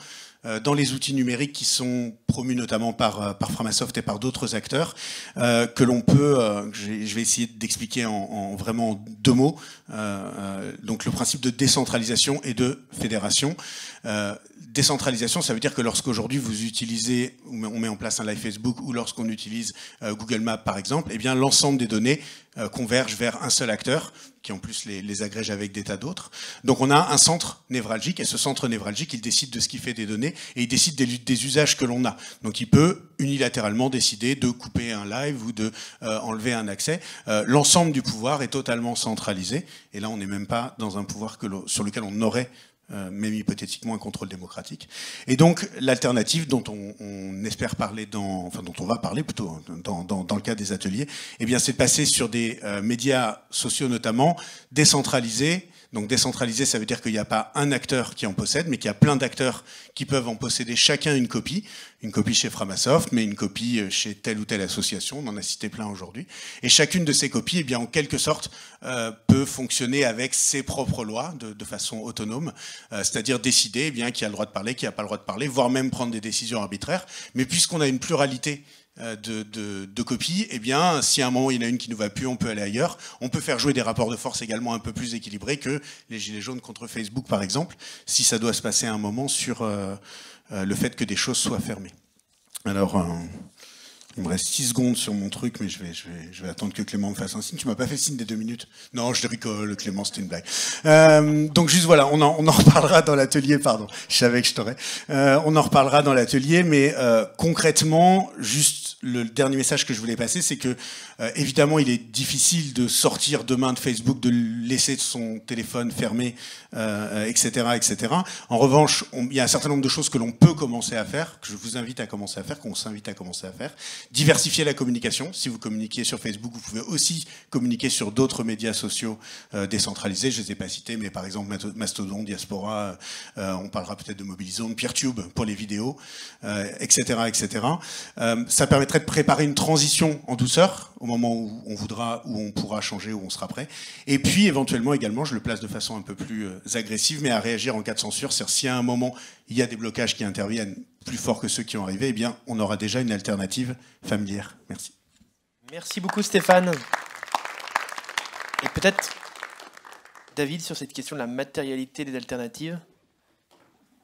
S9: dans les outils numériques qui sont promus notamment par, par Framasoft et par d'autres acteurs, que l'on peut, je vais essayer d'expliquer en, en, vraiment deux mots, donc le principe de décentralisation et de fédération décentralisation, ça veut dire que lorsqu'aujourd'hui vous utilisez, on met en place un live Facebook ou lorsqu'on utilise euh, Google Maps par exemple, et eh bien l'ensemble des données euh, convergent vers un seul acteur qui en plus les, agrège avec des tas d'autres. Donc on a un centre névralgique et ce centre névralgique, il décide de ce qu'il fait des données et il décide des, usages que l'on a. Donc il peut unilatéralement décider de couper un live ou de euh, enlever un accès. L'ensemble du pouvoir est totalement centralisé et là on n'est même pas dans un pouvoir que sur lequel on aurait euh, même hypothétiquement un contrôle démocratique. Et donc l'alternative dont on, espère parler, dans, dont on va parler plutôt hein, dans, le cadre des ateliers, eh bien c'est de passer sur des euh, médias sociaux notamment décentralisés donc décentralisé, ça veut dire qu'il n'y a pas un acteur qui en possède, mais qu'il y a plein d'acteurs qui peuvent en posséder chacun une copie. Une copie chez Framasoft, mais une copie euh, chez telle ou telle association, on en a cité plein aujourd'hui. Et chacune de ces copies, eh bien, en quelque sorte, euh, peut fonctionner avec ses propres lois de, façon autonome, euh, c'est-à-dire décider eh bien, qui a le droit de parler, qui n'a pas le droit de parler, voire même prendre des décisions arbitraires. Mais puisqu'on a une pluralité euh, de, de, copies, eh bien, si à un moment il y en a une qui ne va plus, on peut aller ailleurs. On peut faire jouer des rapports de force également un peu plus équilibrés que les Gilets jaunes contre Facebook, par exemple, si ça doit se passer à un moment sur euh, euh, le fait que des choses soient fermées. Alors, il me reste 6 secondes sur mon truc, mais je vais, je vais, je vais attendre que Clément me fasse un signe. Tu m'as pas fait signe des deux minutes Non, je Le Clément, c'était une blague. Euh, donc juste voilà, on en, on en reparlera dans l'atelier, pardon, je savais que je t'aurais. Euh, on en reparlera dans l'atelier, mais euh, concrètement, juste le dernier message que je voulais passer, c'est que euh, évidemment, il est difficile de sortir demain de Facebook, de laisser son téléphone fermé, etc., euh, etc. En revanche, il y a un certain nombre de choses que l'on peut commencer à faire, que je vous invite à commencer à faire, qu'on s'invite à commencer à faire. Diversifier la communication. Si vous communiquez sur Facebook, vous pouvez aussi communiquer sur d'autres médias sociaux euh, décentralisés. Je ne les ai pas cités, mais par exemple Mastodon, Diaspora, on parlera peut-être de Mobilizone, PeerTube pour les vidéos, etc., etc. ça permettrait de préparer une transition en douceur moment où on voudra, où on pourra changer, où on sera prêt. Et puis éventuellement également, je le place de façon un peu plus euh, agressive, mais à réagir en cas de censure. C'est-à-dire si à un moment il y a des blocages qui interviennent plus forts que ceux qui ont arrivé, eh bien on aura déjà une alternative familière. Merci.
S1: Merci beaucoup Stéphane. Et peut-être David sur cette question de la matérialité des alternatives.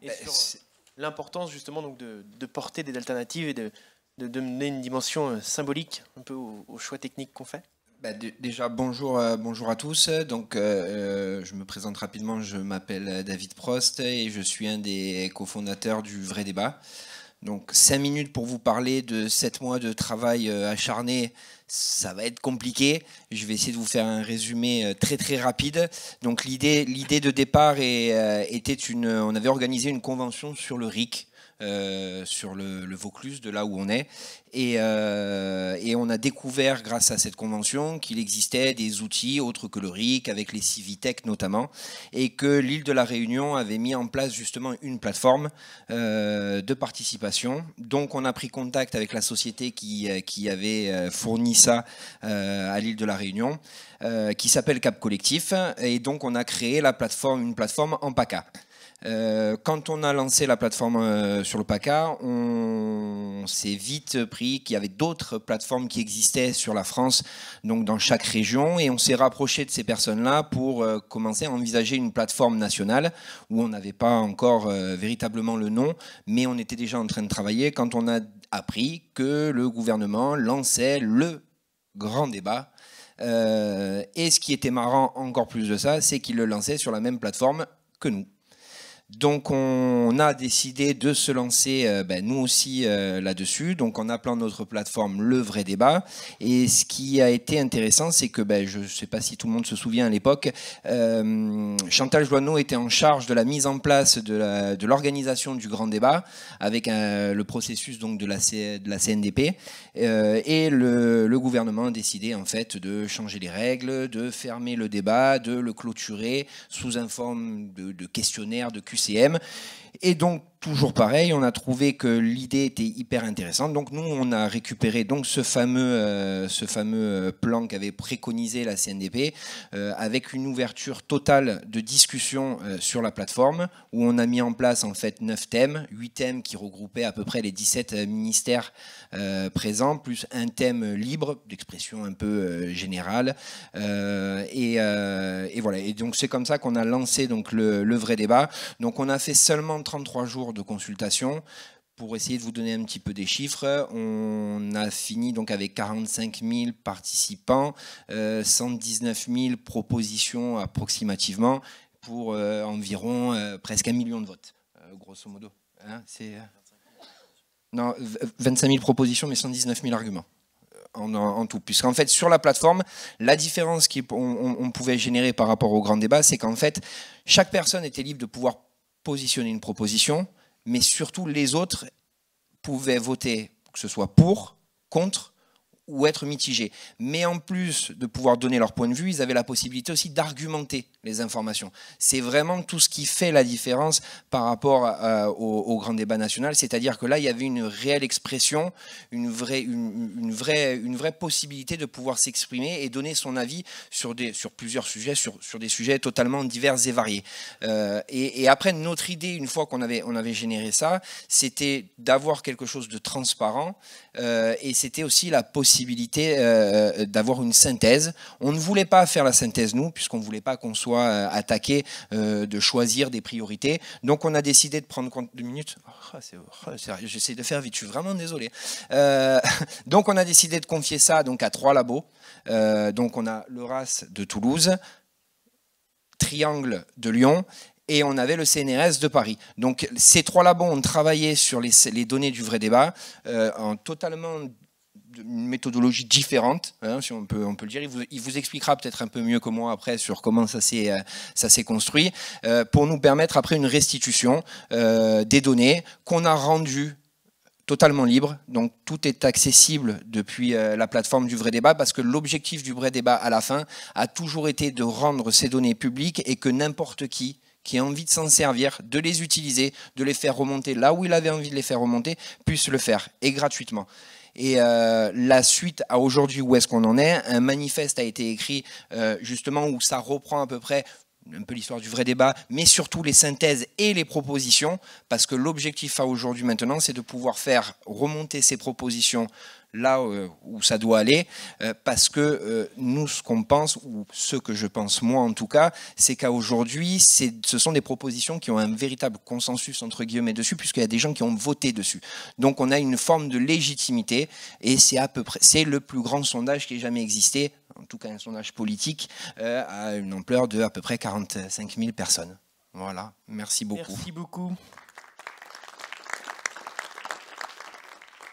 S1: Et euh, sur l'importance justement donc de porter des alternatives et de de, donner une dimension euh, symbolique un peu aux choix techniques qu'on
S10: fait bah, Déjà, bonjour, euh, bonjour à tous. Donc, euh, je me présente rapidement. Je m'appelle David Prost et je suis un des cofondateurs du Vrai Débat. Donc, cinq minutes pour vous parler de sept mois de travail acharné, ça va être compliqué. Je vais essayer de vous faire un résumé très très rapide. Donc, l'idée de départ était une. On avait organisé une convention sur le RIC euh, sur le, Vaucluse, de là où on est. Euh, et, on a découvert, grâce à cette convention, qu'il existait des outils autres que le RIC, avec les Civitech notamment, et que l'île de la Réunion avait mis en place justement une plateforme euh, de participation. Donc on a pris contact avec la société qui, avait fourni ça à l'île de la Réunion, qui s'appelle Cap Collectif, et donc on a créé la plateforme, une plateforme en PACA. Euh, quand on a lancé la plateforme euh, sur le PACA, on, s'est vite pris qu'il y avait d'autres plateformes qui existaient sur la France, donc dans chaque région, et on s'est rapproché de ces personnes-là pour euh, commencer à envisager une plateforme nationale où on n'avait pas encore véritablement le nom, mais on était déjà en train de travailler quand on a appris que le gouvernement lançait le grand débat et ce qui était marrant encore plus de ça, c'est qu'il le lançait sur la même plateforme que nous. Donc on a décidé de se lancer euh, ben, nous aussi euh, là-dessus. Donc en appelant notre plateforme Le Vrai Débat. Et ce qui a été intéressant, c'est que ben, je ne sais pas si tout le monde se souvient à l'époque, euh, Chantal Joanneau était en charge de la mise en place de l'organisation du Grand Débat avec le processus donc de la, de CNDP. et le, gouvernement a décidé en fait de changer les règles, de fermer le débat, de le clôturer sous un forme de, de questionnaire, de QC Merci. Et donc, toujours pareil, on a trouvé que l'idée était hyper intéressante. Donc nous, on a récupéré donc ce fameux, euh, ce fameux euh, plan qu'avait préconisé la CNDP euh, avec une ouverture totale de discussion sur la plateforme où on a mis en place en fait 9 thèmes, 8 thèmes qui regroupaient à peu près les 17 ministères présents, plus un thème libre d'expression un peu générale. Et, voilà, et donc c'est comme ça qu'on a lancé donc, le, le vrai débat. Donc on a fait seulement 33 jours de consultation. Pour essayer de vous donner un petit peu des chiffres, on a fini donc avec 45 000 participants, 119 euh, 000 propositions approximativement, pour euh, environ euh, presque un million de votes, grosso modo. Hein, c'est... Non, 25 000 propositions, mais 119 000 arguments. En, en, tout. Puisqu'en fait, sur la plateforme, la différence qu'on on pouvait générer par rapport au grand débat, c'est qu'en fait, chaque personne était libre de pouvoir positionner une proposition, mais surtout les autres pouvaient voter, que ce soit pour, contre ou être mitigés. Mais en plus de pouvoir donner leur point de vue, ils avaient la possibilité aussi d'argumenter les informations. C'est vraiment tout ce qui fait la différence par rapport euh, au, grand débat national, c'est-à-dire que là, il y avait une réelle expression, une vraie, une, vraie, une vraie possibilité de pouvoir s'exprimer et donner son avis sur, des, sur plusieurs sujets, sur, sur des sujets totalement divers et variés. Euh, et, après, notre idée, une fois qu'on avait, on avait généré ça, c'était d'avoir quelque chose de transparent euh, et c'était aussi la possibilité euh, euh, d'avoir une synthèse. On ne voulait pas faire la synthèse, nous, puisqu'on ne voulait pas qu'on soit euh, attaqué de choisir des priorités. Donc on a décidé de prendre compte... Deux minutes oh, oh, J'essaie de faire vite, je suis vraiment désolé. donc on a décidé de confier ça donc, à trois labos. donc on a le RAS de Toulouse, Triangle de Lyon et on avait le CNRS de Paris. Donc ces trois labos ont travaillé sur les, données du vrai débat en totalement une méthodologie différente, hein, si on peut, on peut le dire. Il vous, expliquera peut-être un peu mieux que moi après sur comment ça s'est, euh, ça s'est construit, euh, pour nous permettre après une restitution euh, des données qu'on a rendues totalement libre. Donc tout est accessible depuis la plateforme du vrai débat parce que l'objectif du vrai débat à la fin a toujours été de rendre ces données publiques et que n'importe qui qui a envie de s'en servir, de les utiliser, de les faire remonter là où il avait envie de les faire remonter, puisse le faire et gratuitement. Et euh, la suite à aujourd'hui, où est-ce qu'on en est Un manifeste a été écrit euh, justement où ça reprend à peu près un peu l'histoire du vrai débat, mais surtout les synthèses et les propositions, parce que l'objectif à aujourd'hui maintenant, c'est de pouvoir faire remonter ces propositions là euh, où ça doit aller, euh, parce que euh, nous, ce qu'on pense, ou ce que je pense moi en tout cas, c'est qu'à aujourd'hui, ce sont des propositions qui ont un véritable consensus, entre guillemets, dessus, puisqu'il y a des gens qui ont voté dessus. Donc on a une forme de légitimité, et c'est à peu près, c'est le plus grand sondage qui ait jamais existé en tout cas un sondage politique, euh, à une ampleur de à peu près 45 000 personnes. Voilà, merci beaucoup. Merci
S1: beaucoup.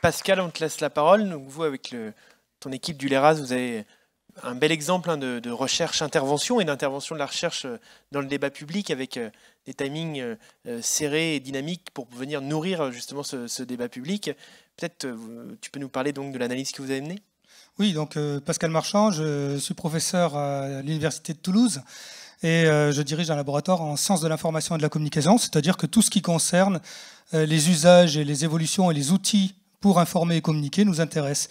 S1: Pascal, on te laisse la parole. Donc vous, avec ton équipe du LERAS, vous avez un bel exemple hein, de, recherche-intervention et d'intervention de la recherche euh, dans le débat public avec euh, des timings serrés et dynamiques pour venir nourrir justement ce, ce débat public. Peut-être tu peux nous parler donc de l'analyse que vous avez menée
S11: oui, donc euh, Pascal Marchand, je suis professeur à l'Université de Toulouse et euh, je dirige un laboratoire en sciences de l'information et de la communication, c'est-à-dire que tout ce qui concerne euh, les usages et les évolutions et les outils pour informer et communiquer nous intéresse.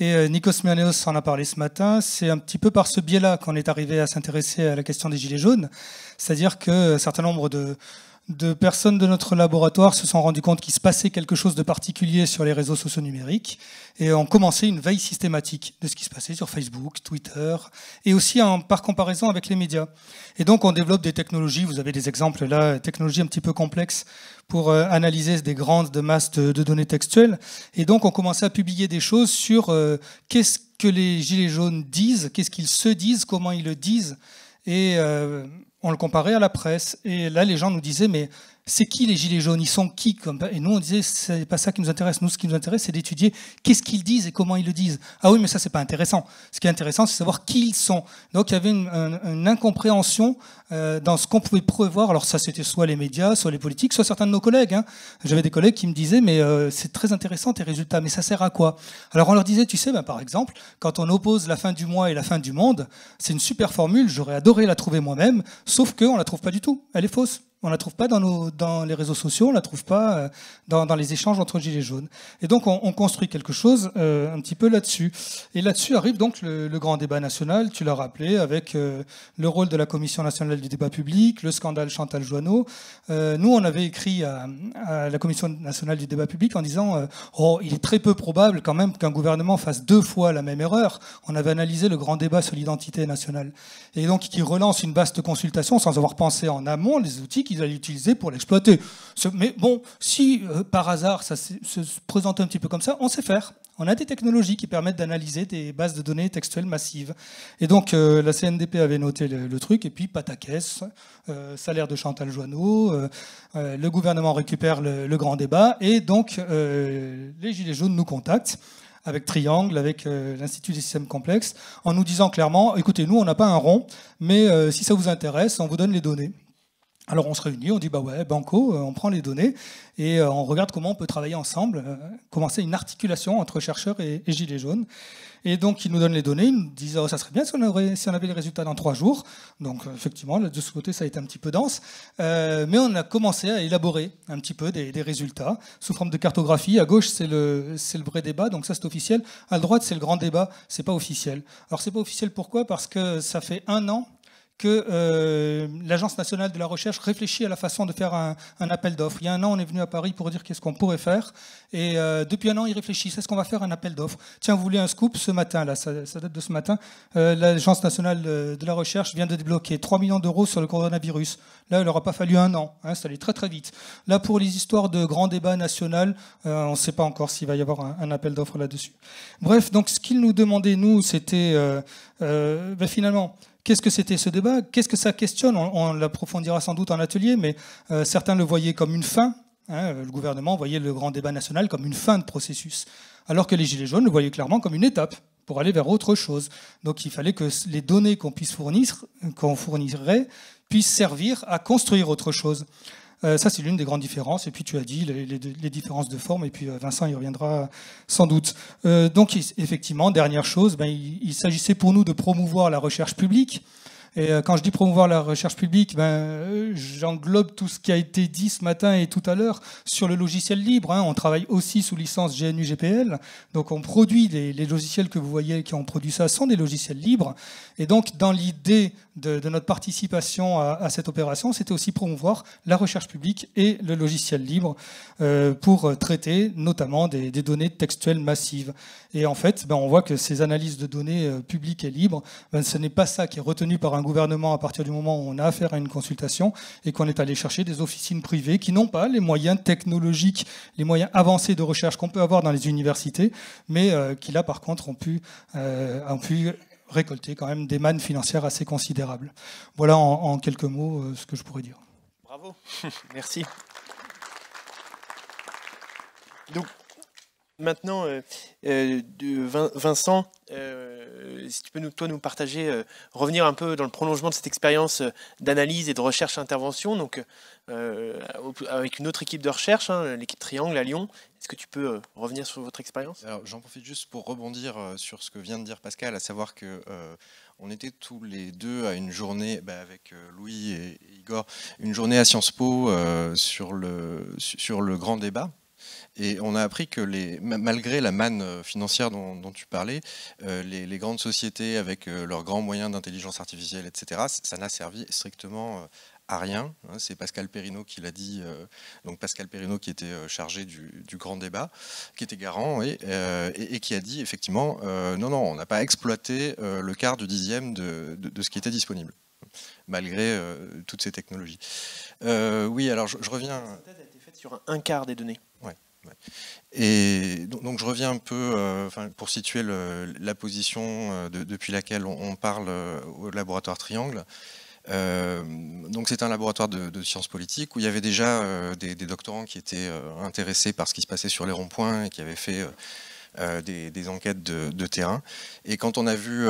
S11: Et Nikos Mianeos en a parlé ce matin, c'est un petit peu par ce biais-là qu'on est arrivé à s'intéresser à la question des Gilets jaunes, c'est-à-dire que certain nombre de, de personnes de notre laboratoire se sont rendues compte qu'il se passait quelque chose de particulier sur les réseaux sociaux numériques et ont commencé une veille systématique de ce qui se passait sur Facebook, Twitter et aussi par comparaison avec les médias. Et donc on développe des technologies, vous avez des exemples là, technologies un petit peu complexes pour euh, analyser des grandes masses de, données textuelles. Et donc on commençait à publier des choses sur euh, qu'est-ce que les Gilets jaunes disent, qu'est-ce qu'ils se disent, comment ils le disent. Et euh, on le comparait à la presse. Et là, les gens nous disaient, mais c'est qui les Gilets jaunes Ils sont qui Et nous, on disait, c'est pas ça qui nous intéresse. Nous, ce qui nous intéresse, c'est d'étudier qu'est-ce qu'ils disent et comment ils le disent. Ah oui, mais ça, c'est pas intéressant. Ce qui est intéressant, c'est savoir qui ils sont. Donc, il y avait une, incompréhension euh, dans ce qu'on pouvait prévoir. Alors, ça, c'était soit les médias, soit les politiques, soit certains de nos collègues. Hein. J'avais des collègues qui me disaient, mais euh, c'est très intéressant tes résultats, mais ça sert à quoi Alors, on leur disait, tu sais, ben, par exemple, quand on oppose la fin du mois et la fin du monde, c'est une super formule. J'aurais adoré la trouver moi-même, sauf qu'on la trouve pas du tout. Elle est fausse on ne la trouve pas dans, nos, dans, les réseaux sociaux, on ne la trouve pas euh, dans, les échanges entre Gilets jaunes. Et donc on, construit quelque chose euh, un petit peu là-dessus. Et là-dessus arrive donc le, grand débat national, tu l'as rappelé, avec euh, le rôle de la Commission nationale du débat public, le scandale Chantal Joanneau. nous, on avait écrit à, la Commission nationale du débat public en disant Oh, il est très peu probable quand même qu'un gouvernement fasse deux fois la même erreur. On avait analysé le grand débat sur l'identité nationale. Et donc qui relance une vaste consultation sans avoir pensé en amont les outils qui qu'il allait utiliser pour l'exploiter. Mais bon, si euh, par hasard ça se présente un petit peu comme ça, on sait faire. On a des technologies qui permettent d'analyser des bases de données textuelles massives. Et donc euh, la CNDP avait noté le, truc, et puis pataquès, euh, salaire de Chantal Joanneau, le gouvernement récupère le, grand débat, et donc les Gilets jaunes nous contactent avec Triangle, avec l'Institut des systèmes complexes, en nous disant clairement, écoutez, nous, on n'a pas un rond, mais si ça vous intéresse, on vous donne les données. Alors on se réunit, on dit bah ouais, banco, euh, on prend les données et euh, on regarde comment on peut travailler ensemble, euh, commencer une articulation entre chercheurs et, Gilets jaunes. Et donc ils nous donnent les données, ils nous disent oh, ça serait bien si on, aurait, si on, avait les résultats dans trois jours. Donc effectivement, de ce côté ça a été un petit peu dense, mais on a commencé à élaborer un petit peu des, résultats sous forme de cartographie. À gauche c'est le, le vrai débat, donc ça c'est officiel. À droite c'est le grand débat, c'est pas officiel. Alors c'est pas officiel pourquoi Parce que ça fait un an que euh, l'Agence nationale de la recherche réfléchit à la façon de faire un, appel d'offres. Il y a un an, on est venu à Paris pour dire qu'est-ce qu'on pourrait faire. Et euh, depuis un an, ils réfléchissent. Est-ce qu'on va faire un appel d'offres Tiens, vous voulez un scoop Ce matin, là, ça, date de ce matin, euh, l'Agence nationale de la recherche vient de débloquer 3 millions d'euros sur le coronavirus. Là, il n'aura pas fallu un an. Hein, ça allait très très vite. Là, pour les histoires de grands débats national, on ne sait pas encore s'il va y avoir un, appel d'offres là-dessus. Bref, donc ce qu'ils nous demandaient, nous, c'était ben, finalement Qu'est-ce que c'était ce débat Qu'est-ce que ça questionne On, l'approfondira sans doute en atelier, mais euh, certains le voyaient comme une fin. Hein. le gouvernement voyait le grand débat national comme une fin de processus, alors que les Gilets jaunes le voyaient clairement comme une étape pour aller vers autre chose. Donc il fallait que les données qu'on puisse fournir, qu'on fournirait, puissent servir à construire autre chose. Euh, ça, c'est l'une des grandes différences. Et puis, tu as dit les, différences de forme. Et puis, euh, Vincent y reviendra sans doute. Euh, donc, effectivement, dernière chose, ben, il s'agissait pour nous de promouvoir la recherche publique. Et euh, quand je dis promouvoir la recherche publique, ben, euh, j'englobe tout ce qui a été dit ce matin et tout à l'heure sur le logiciel libre. Hein. On travaille aussi sous licence GNU-GPL. Donc on produit les, logiciels que vous voyez qui ont produit ça sont des logiciels libres. Et donc dans l'idée de, notre participation à, cette opération, c'était aussi promouvoir la recherche publique et le logiciel libre euh, pour traiter notamment des données textuelles massives. Et en fait, ben, on voit que ces analyses de données euh, publiques et libres, ben, ce n'est pas ça qui est retenu par un gouvernement à partir du moment où on a affaire à une consultation et qu'on est allé chercher des officines privées qui n'ont pas les moyens technologiques, les moyens avancés de recherche qu'on peut avoir dans les universités, mais euh, qui là par contre ont pu, euh, pu récolter quand même des mannes financières assez considérables. Voilà en, quelques mots ce que je pourrais dire.
S1: Bravo, merci. Donc, Maintenant, euh, euh, Vincent, euh, si tu peux nous, toi nous partager, revenir un peu dans le prolongement de cette expérience d'analyse et de recherche-intervention, donc avec une autre équipe de recherche, hein, l'équipe Triangle à Lyon. Est-ce que tu peux revenir sur votre expérience j'en profite juste pour rebondir sur ce que vient de dire Pascal, à savoir que
S12: on était tous les deux à une journée bah, avec Louis et Igor, une journée à Sciences Po sur le sur le grand débat et on a appris que les, malgré la manne euh, financière dont, tu parlais, euh, les, grandes sociétés avec euh, leurs grands moyens d'intelligence artificielle, etc., ça n'a servi strictement à rien. Hein. C'est Pascal Perrineau qui l'a dit, donc Pascal Perrineau qui était chargé du, grand débat, qui était garant et, et, qui a dit effectivement non, non, on n'a pas exploité le quart du dixième de, ce qui était disponible, malgré toutes ces technologies. oui, alors je, reviens... reviens. Cette a été faite sur un quart des données. Et donc, je reviens un peu euh, pour situer la position euh, depuis laquelle on, parle euh, au laboratoire Triangle. donc c'est un laboratoire de, sciences politiques où il y avait déjà des, doctorants qui étaient intéressés par ce qui se passait sur les ronds-points et qui avaient fait des, enquêtes de, de, terrain. Et quand on a vu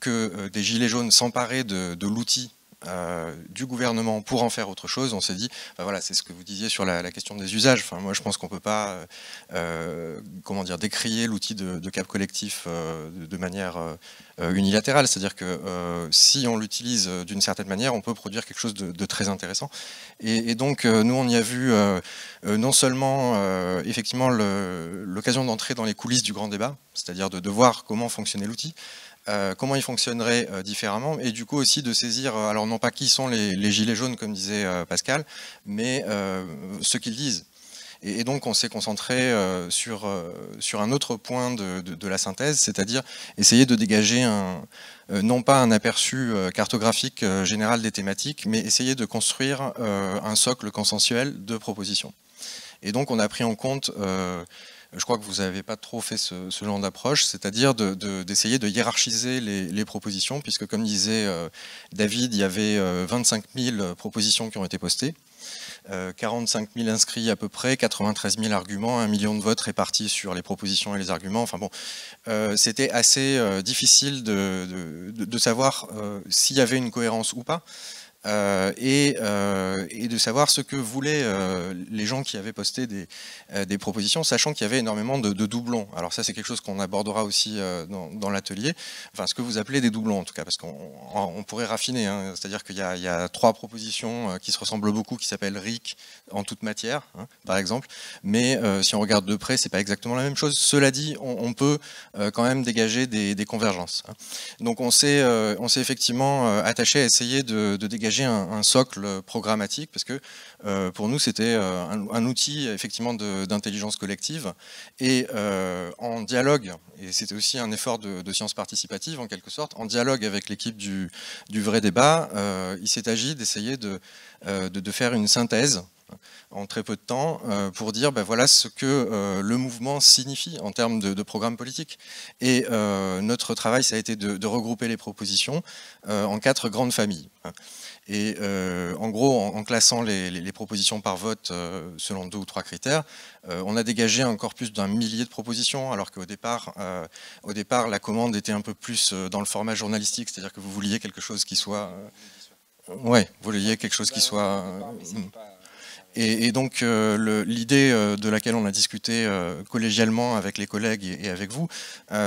S12: que des gilets jaunes s'emparaient de, l'outil euh, du gouvernement pour en faire autre chose, on s'est dit, bah voilà, c'est ce que vous disiez sur la, question des usages. Enfin, moi, je pense qu'on ne peut pas, euh, euh, comment dire, décrier l'outil de, cap collectif de, manière unilatérale. C'est-à-dire que si on l'utilise d'une certaine manière, on peut produire quelque chose de, très intéressant. Et, donc, nous, on y a vu non seulement, effectivement, l'occasion d'entrer dans les coulisses du grand débat, c'est-à-dire de voir comment fonctionnait l'outil, euh, comment ils fonctionneraient euh, différemment, et du coup aussi de saisir, euh, alors non pas qui sont les, gilets jaunes, comme disait Pascal, mais ce qu'ils disent. Et, donc on s'est concentré sur, sur un autre point de, la synthèse, c'est-à-dire essayer de dégager un, non pas un aperçu cartographique général des thématiques, mais essayer de construire un socle consensuel de propositions. Et donc on a pris en compte je crois que vous n'avez pas trop fait ce, genre d'approche, c'est-à-dire d'essayer de, hiérarchiser les, propositions, puisque comme disait euh, David, il y avait 25 euh, 000 propositions qui ont été postées, 45 euh, 000 inscrits à peu près, 93 000 arguments, 1 million de votes répartis sur les propositions et les arguments. Enfin bon, c'était assez difficile de, de savoir s'il y avait une cohérence ou pas. Euh, euh, et, de savoir ce que voulaient euh, les gens qui avaient posté des, propositions, sachant qu'il y avait énormément de, doublons. Alors ça, c'est quelque chose qu'on abordera aussi dans, l'atelier, enfin ce que vous appelez des doublons en tout cas, parce qu'on pourrait raffiner, hein. c'est-à-dire qu'il y, a trois propositions qui se ressemblent beaucoup, qui s'appellent RIC en toute matière, hein, par exemple, mais si on regarde de près, c'est pas exactement la même chose. Cela dit, on, peut quand même dégager des, convergences. Hein. Donc on s'est effectivement attaché à essayer de dégager un, socle programmatique, parce que euh, pour nous, c'était euh, un, outil effectivement d'intelligence collective, et euh, en dialogue, et c'était aussi un effort de, science participative en quelque sorte, en dialogue avec l'équipe du, du, Vrai Débat, il s'est agi d'essayer de, de, de, faire une synthèse en très peu de temps euh, pour dire ben, voilà ce que euh, le mouvement signifie en termes de, programme politique. Et euh, notre travail, ça a été de, regrouper les propositions en quatre grandes familles. Et en gros, en, classant les, propositions par vote selon deux ou trois critères, on a dégagé encore plus d'un millier de propositions, alors qu'au départ, au départ, la commande était un peu plus dans le format journalistique, c'est-à-dire que vous vouliez quelque chose qui soit... ouais, vous vouliez quelque chose qui bah, soit... Et, donc euh, l'idée euh, de laquelle on a discuté euh, collégialement avec les collègues et, avec vous,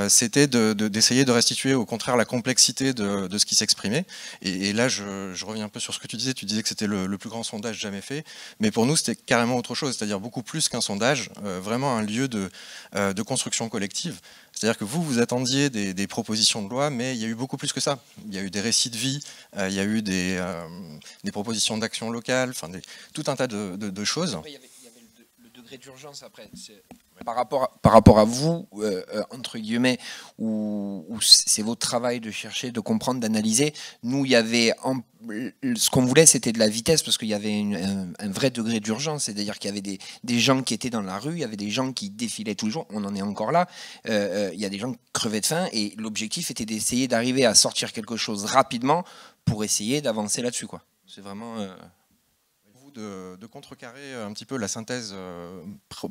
S12: c'était d'essayer de, restituer au contraire la complexité de, ce qui s'exprimait. Et, là, je, reviens un peu sur ce que tu disais. Tu disais que c'était le, plus grand sondage jamais fait, mais pour nous, c'était carrément autre chose, c'est-à-dire beaucoup plus qu'un sondage, vraiment un lieu de construction collective. C'est-à-dire que vous, vous attendiez des, propositions de loi, mais il y a eu beaucoup plus que ça. Il y a eu des récits de vie, euh, il y a eu des, euh, propositions d'action locale, enfin,
S10: tout un tas de, choses. il, y avait, le degré d'urgence après par rapport, par rapport à vous, euh, euh, entre guillemets, où, c'est votre travail de chercher, de comprendre, d'analyser, nous, il y avait ce qu'on voulait, c'était de la vitesse parce qu'il y avait un, vrai degré d'urgence. C'est-à-dire qu'il y avait des, gens qui étaient dans la rue, il y avait des gens qui défilaient toujours On en est encore là. Euh, il y a des gens qui crevaient de faim et l'objectif était d'essayer d'arriver à sortir quelque chose rapidement pour essayer d'avancer là-dessus. quoi. C'est vraiment
S12: de, contrecarrer un petit peu la synthèse euh,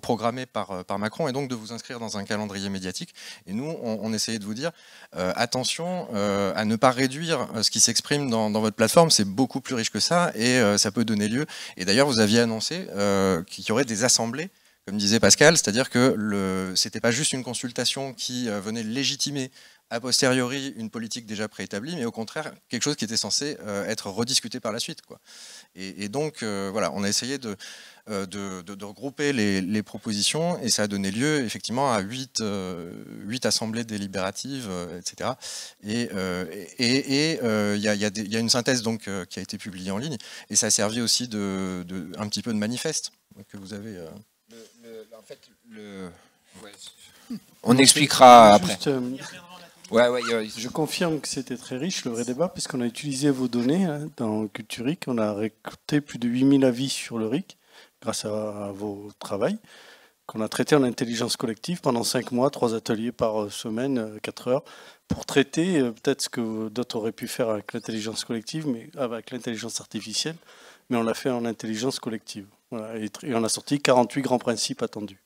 S12: programmée euh, par, Macron et donc de vous inscrire dans un calendrier médiatique. Et nous, on, essayait de vous dire euh, attention à ne pas réduire ce qui s'exprime dans, votre plateforme, c'est beaucoup plus riche que ça et ça peut donner lieu. Et d'ailleurs, vous aviez annoncé qu'il y aurait des assemblées comme disait Pascal, c'est-à-dire que ce n'était pas juste une consultation qui euh, venait légitimer a posteriori une politique déjà préétablie, mais au contraire quelque chose qui était censé euh, être rediscuté par la suite. Quoi. Et, donc euh, voilà, on a essayé de, de, regrouper les, propositions et ça a donné lieu effectivement à huit, assemblées délibératives, etc. Et il y, y, a, une synthèse donc qui a été publiée en ligne et ça a servi aussi de, un petit peu de manifeste que vous avez
S10: en fait, le... on, expliquera après. Euh, je confirme que c'était
S3: très riche le vrai débat, puisqu'on a utilisé vos données hein, dans Culturic. On a récolté plus de 8000 avis sur le RIC grâce à, vos travaux, qu'on a traité en intelligence collective pendant 5 mois, 3 ateliers par euh, semaine, 4 euh, heures, pour traiter peut-être ce que d'autres auraient pu faire avec l'intelligence collective, mais avec l'intelligence artificielle, mais on l'a fait en intelligence collective et, on a sorti 48 grands principes attendus,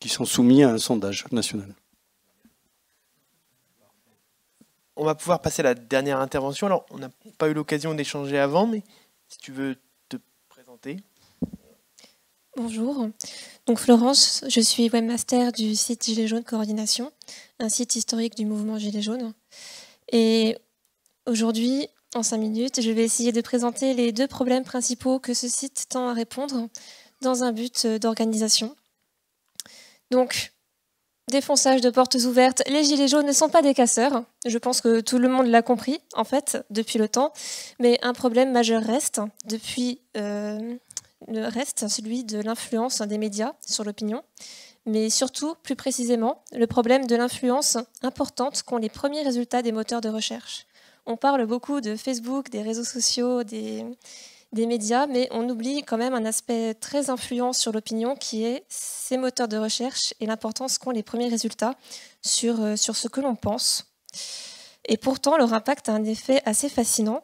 S3: qui sont soumis à un sondage national. On va pouvoir
S1: passer à la dernière intervention. Alors, on n'a pas eu l'occasion d'échanger avant, mais si tu veux te présenter.
S13: Bonjour. Donc Florence, je suis webmaster du site Gilets jaunes Coordination, un site historique du mouvement Gilets jaunes. Et aujourd'hui, en cinq minutes. Je vais essayer de présenter les deux problèmes principaux que ce site tend à répondre dans un but euh, d'organisation. Donc, défonçage de portes ouvertes, les gilets jaunes ne sont pas des casseurs. Je pense que tout le monde l'a compris, en fait, depuis le temps. Mais un problème majeur reste, depuis euh, reste celui de l'influence des médias sur l'opinion. Mais surtout, plus précisément, le problème de l'influence importante qu'ont les premiers résultats des moteurs de recherche on parle beaucoup de Facebook, des réseaux sociaux, des, médias, mais on oublie quand même un aspect très influent sur l'opinion qui est ces moteurs de recherche et l'importance qu'ont les premiers résultats sur, euh, sur ce que l'on pense. Et pourtant, leur impact a un effet assez fascinant.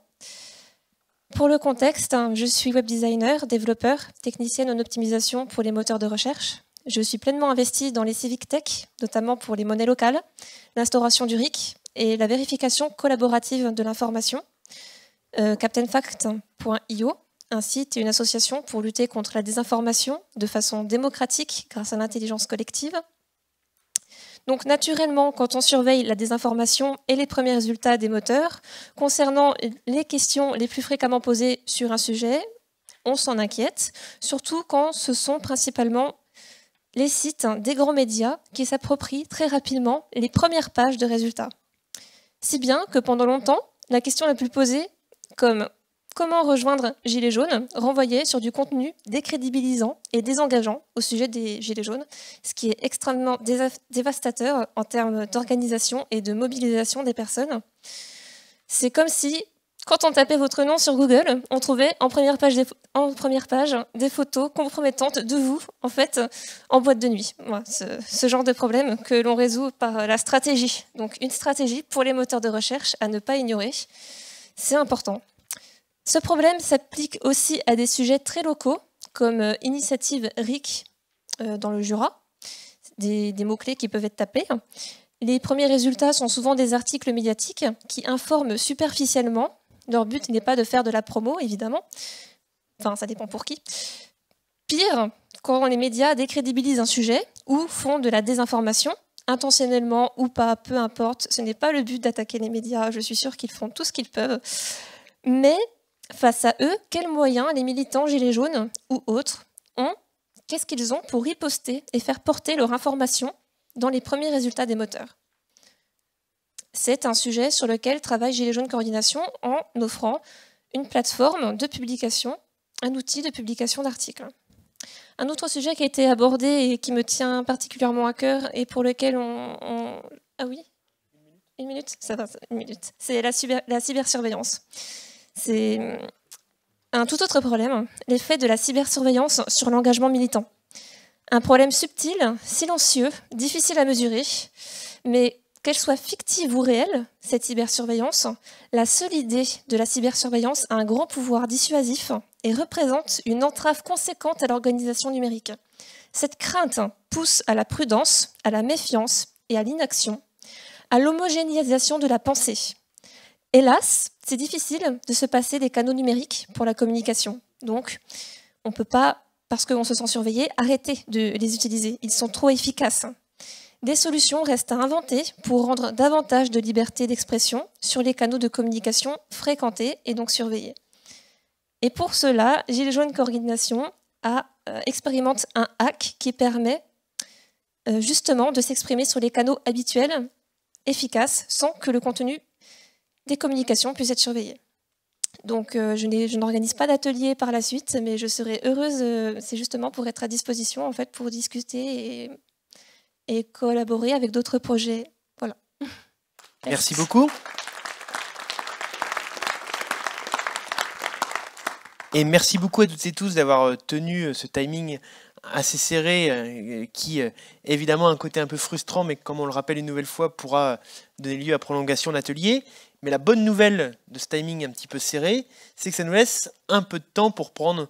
S13: Pour le contexte, hein, je suis web designer, développeur, technicienne en optimisation pour les moteurs de recherche. Je suis pleinement investie dans les civic tech, notamment pour les monnaies locales, l'instauration du RIC, et la vérification collaborative de l'information. Euh, CaptainFact.io, un site et une association pour lutter contre la désinformation de façon démocratique grâce à l'intelligence collective. Donc naturellement, quand on surveille la désinformation et les premiers résultats des moteurs, concernant les questions les plus fréquemment posées sur un sujet, on s'en inquiète, surtout quand ce sont principalement les sites des grands médias qui s'approprient très rapidement les premières pages de résultats. Si bien que pendant longtemps, la question la plus posée, comme comment rejoindre Gilets jaunes, renvoyait sur du contenu décrédibilisant et désengageant au sujet des Gilets jaunes, ce qui est extrêmement dévastateur en termes d'organisation et de mobilisation des personnes. C'est comme si quand on tapait votre nom sur Google, on trouvait en première page des, photos compromettantes de vous, en fait, en boîte de nuit. ce, genre de problème que l'on résout par la stratégie. Donc une stratégie pour les moteurs de recherche à ne pas ignorer. C'est important. Ce problème s'applique aussi à des sujets très locaux, comme euh, Initiative RIC euh, dans le Jura, des mots-clés qui peuvent être tapés. Les premiers résultats sont souvent des articles médiatiques qui informent superficiellement leur but n'est pas de faire de la promo, évidemment. Enfin, ça dépend pour qui. Pire, quand les médias décrédibilisent un sujet ou font de la désinformation, intentionnellement ou pas, peu importe, ce n'est pas le but d'attaquer les médias, je suis sûr qu'ils font tout ce qu'ils peuvent. Mais face à eux, quels moyens les militants Gilets jaunes ou autres ont Qu'est-ce qu'ils ont pour riposter et faire porter leur information dans les premiers résultats des moteurs c'est un sujet sur lequel travaille Gilets jaunes Coordination en offrant une plateforme de publication, un outil de publication d'articles. Un autre sujet qui a été abordé et qui me tient particulièrement à cœur et pour lequel on... Ah oui Une minute Ça C'est la, la cybersurveillance. C'est un tout autre problème, l'effet de la cybersurveillance sur l'engagement militant. Un problème subtil, silencieux, difficile à mesurer, mais qu'elle soit fictive ou réelle, cette cybersurveillance, la seule idée de la cybersurveillance a un grand pouvoir dissuasif et représente une entrave conséquente à l'organisation numérique. Cette crainte pousse à la prudence, à la méfiance et à l'inaction, à l'homogénéisation de la pensée. Hélas, c'est difficile de se passer des canaux numériques pour la communication. Donc, on ne peut pas, parce qu'on se sent surveillé, arrêter de les utiliser. Ils sont trop efficaces. Des solutions restent à inventer pour rendre davantage de liberté d'expression sur les canaux de communication fréquentés et donc surveillés. Et pour cela, gilles jaunes Coordination euh, expérimente un hack qui permet euh, justement de s'exprimer sur les canaux habituels, efficaces, sans que le contenu des communications puisse être surveillé. Donc euh, je n'organise pas d'atelier par la suite, mais je serai heureuse, c'est justement pour être à disposition en fait pour discuter et et collaborer avec d'autres projets. Voilà.
S1: Merci, beaucoup. Et merci beaucoup à toutes et tous d'avoir euh, tenu euh, ce timing assez serré euh, qui évidemment a un côté un peu frustrant mais comme on le rappelle une nouvelle fois pourra donner lieu à prolongation d'atelier. Mais la bonne nouvelle de ce timing un petit peu serré, c'est que ça nous laisse un peu de temps pour prendre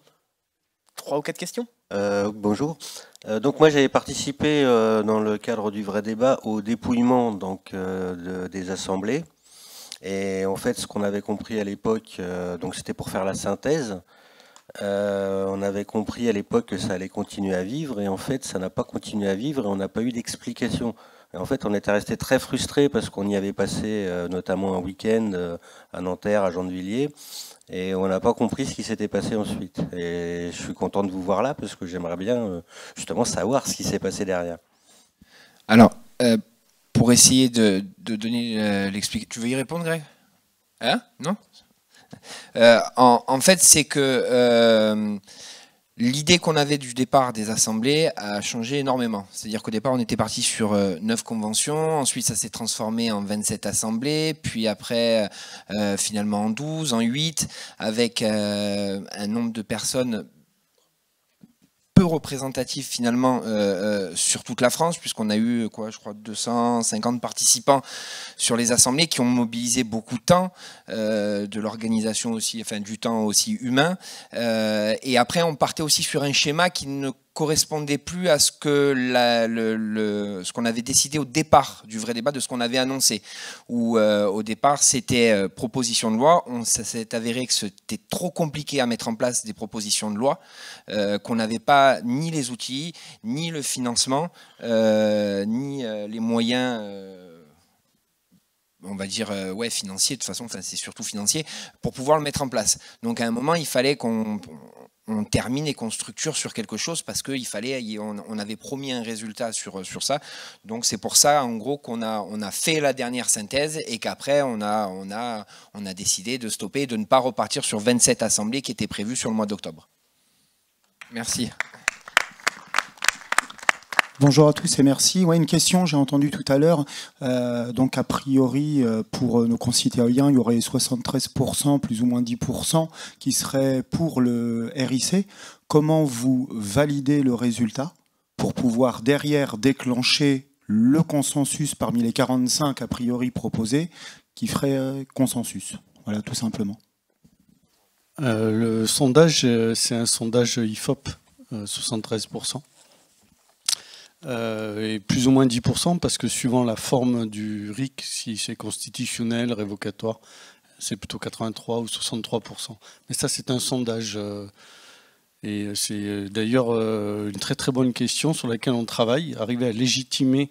S1: trois ou quatre questions.
S12: Euh, bonjour. Euh, donc moi j'avais participé euh, dans le cadre du vrai débat au dépouillement donc des assemblées et en fait ce qu'on avait compris à l'époque donc c'était pour faire la synthèse. on avait compris à l'époque que ça allait continuer à vivre et en fait ça n'a pas continué à vivre et on n'a pas eu d'explication. En fait on était resté très frustré parce qu'on y avait passé notamment un week-end à Nanterre, à Jean-de-Villiers... Et on n'a pas compris ce qui s'était passé ensuite.
S10: Et je suis content de vous voir là parce que j'aimerais bien euh, justement savoir ce qui s'est passé derrière. Alors, euh, pour essayer de, donner euh, l'explication, tu veux y répondre, Greg Hein Non en, fait, c'est que L'idée qu'on avait du départ des assemblées a changé énormément. C'est-à-dire qu'au départ, on était parti sur 9 euh, conventions, ensuite ça s'est transformé en 27 assemblées, puis après euh, euh, finalement en 12, en 8, avec un nombre de personnes représentatif finalement euh, euh, sur toute la France, puisqu'on a eu, quoi, je crois, 250 participants sur les assemblées qui ont mobilisé beaucoup de temps, euh, de l'organisation aussi, enfin du temps aussi humain. et après, on partait aussi sur un schéma qui ne correspondait plus à ce que le, ce qu'on avait décidé au départ du vrai débat, de ce qu'on avait annoncé. Où euh, au départ c'était euh, proposition de loi, on s'est avéré que c'était trop compliqué à mettre en place des propositions de loi, euh, qu'on n'avait pas ni les outils, ni le financement, ni les moyens on va dire ouais financier de toute façon c'est surtout financier pour pouvoir le mettre en place donc à un moment il fallait qu'on on termine et qu'on structure sur quelque chose parce qu'il fallait, on, avait promis un résultat sur, euh, sur ça. Donc c'est pour ça, en gros, qu'on a, on a fait la dernière synthèse et qu'après, on a, on, a, on a décidé de stopper et de ne pas repartir sur 27 assemblées qui étaient prévues sur le mois d'octobre. Merci.
S14: Bonjour à tous et merci. Ouais, une question, j'ai entendu tout à l'heure. Euh, donc, a priori, euh, pour euh, nos concitoyens, il y aurait 73%, plus ou moins 10%, qui seraient pour le RIC. Comment vous validez le résultat pour pouvoir derrière déclencher le consensus parmi les 45 a priori proposés qui ferait consensus Voilà, tout simplement.
S3: le sondage, c'est un sondage IFOP, 73%. Euh, et plus ou moins 10%, parce que suivant la forme du RIC, si c'est constitutionnel, révocatoire, c'est plutôt 83 ou 63%. Mais ça, c'est un sondage. Euh, et euh, c'est d'ailleurs une très très bonne question sur laquelle on travaille, arriver à légitimer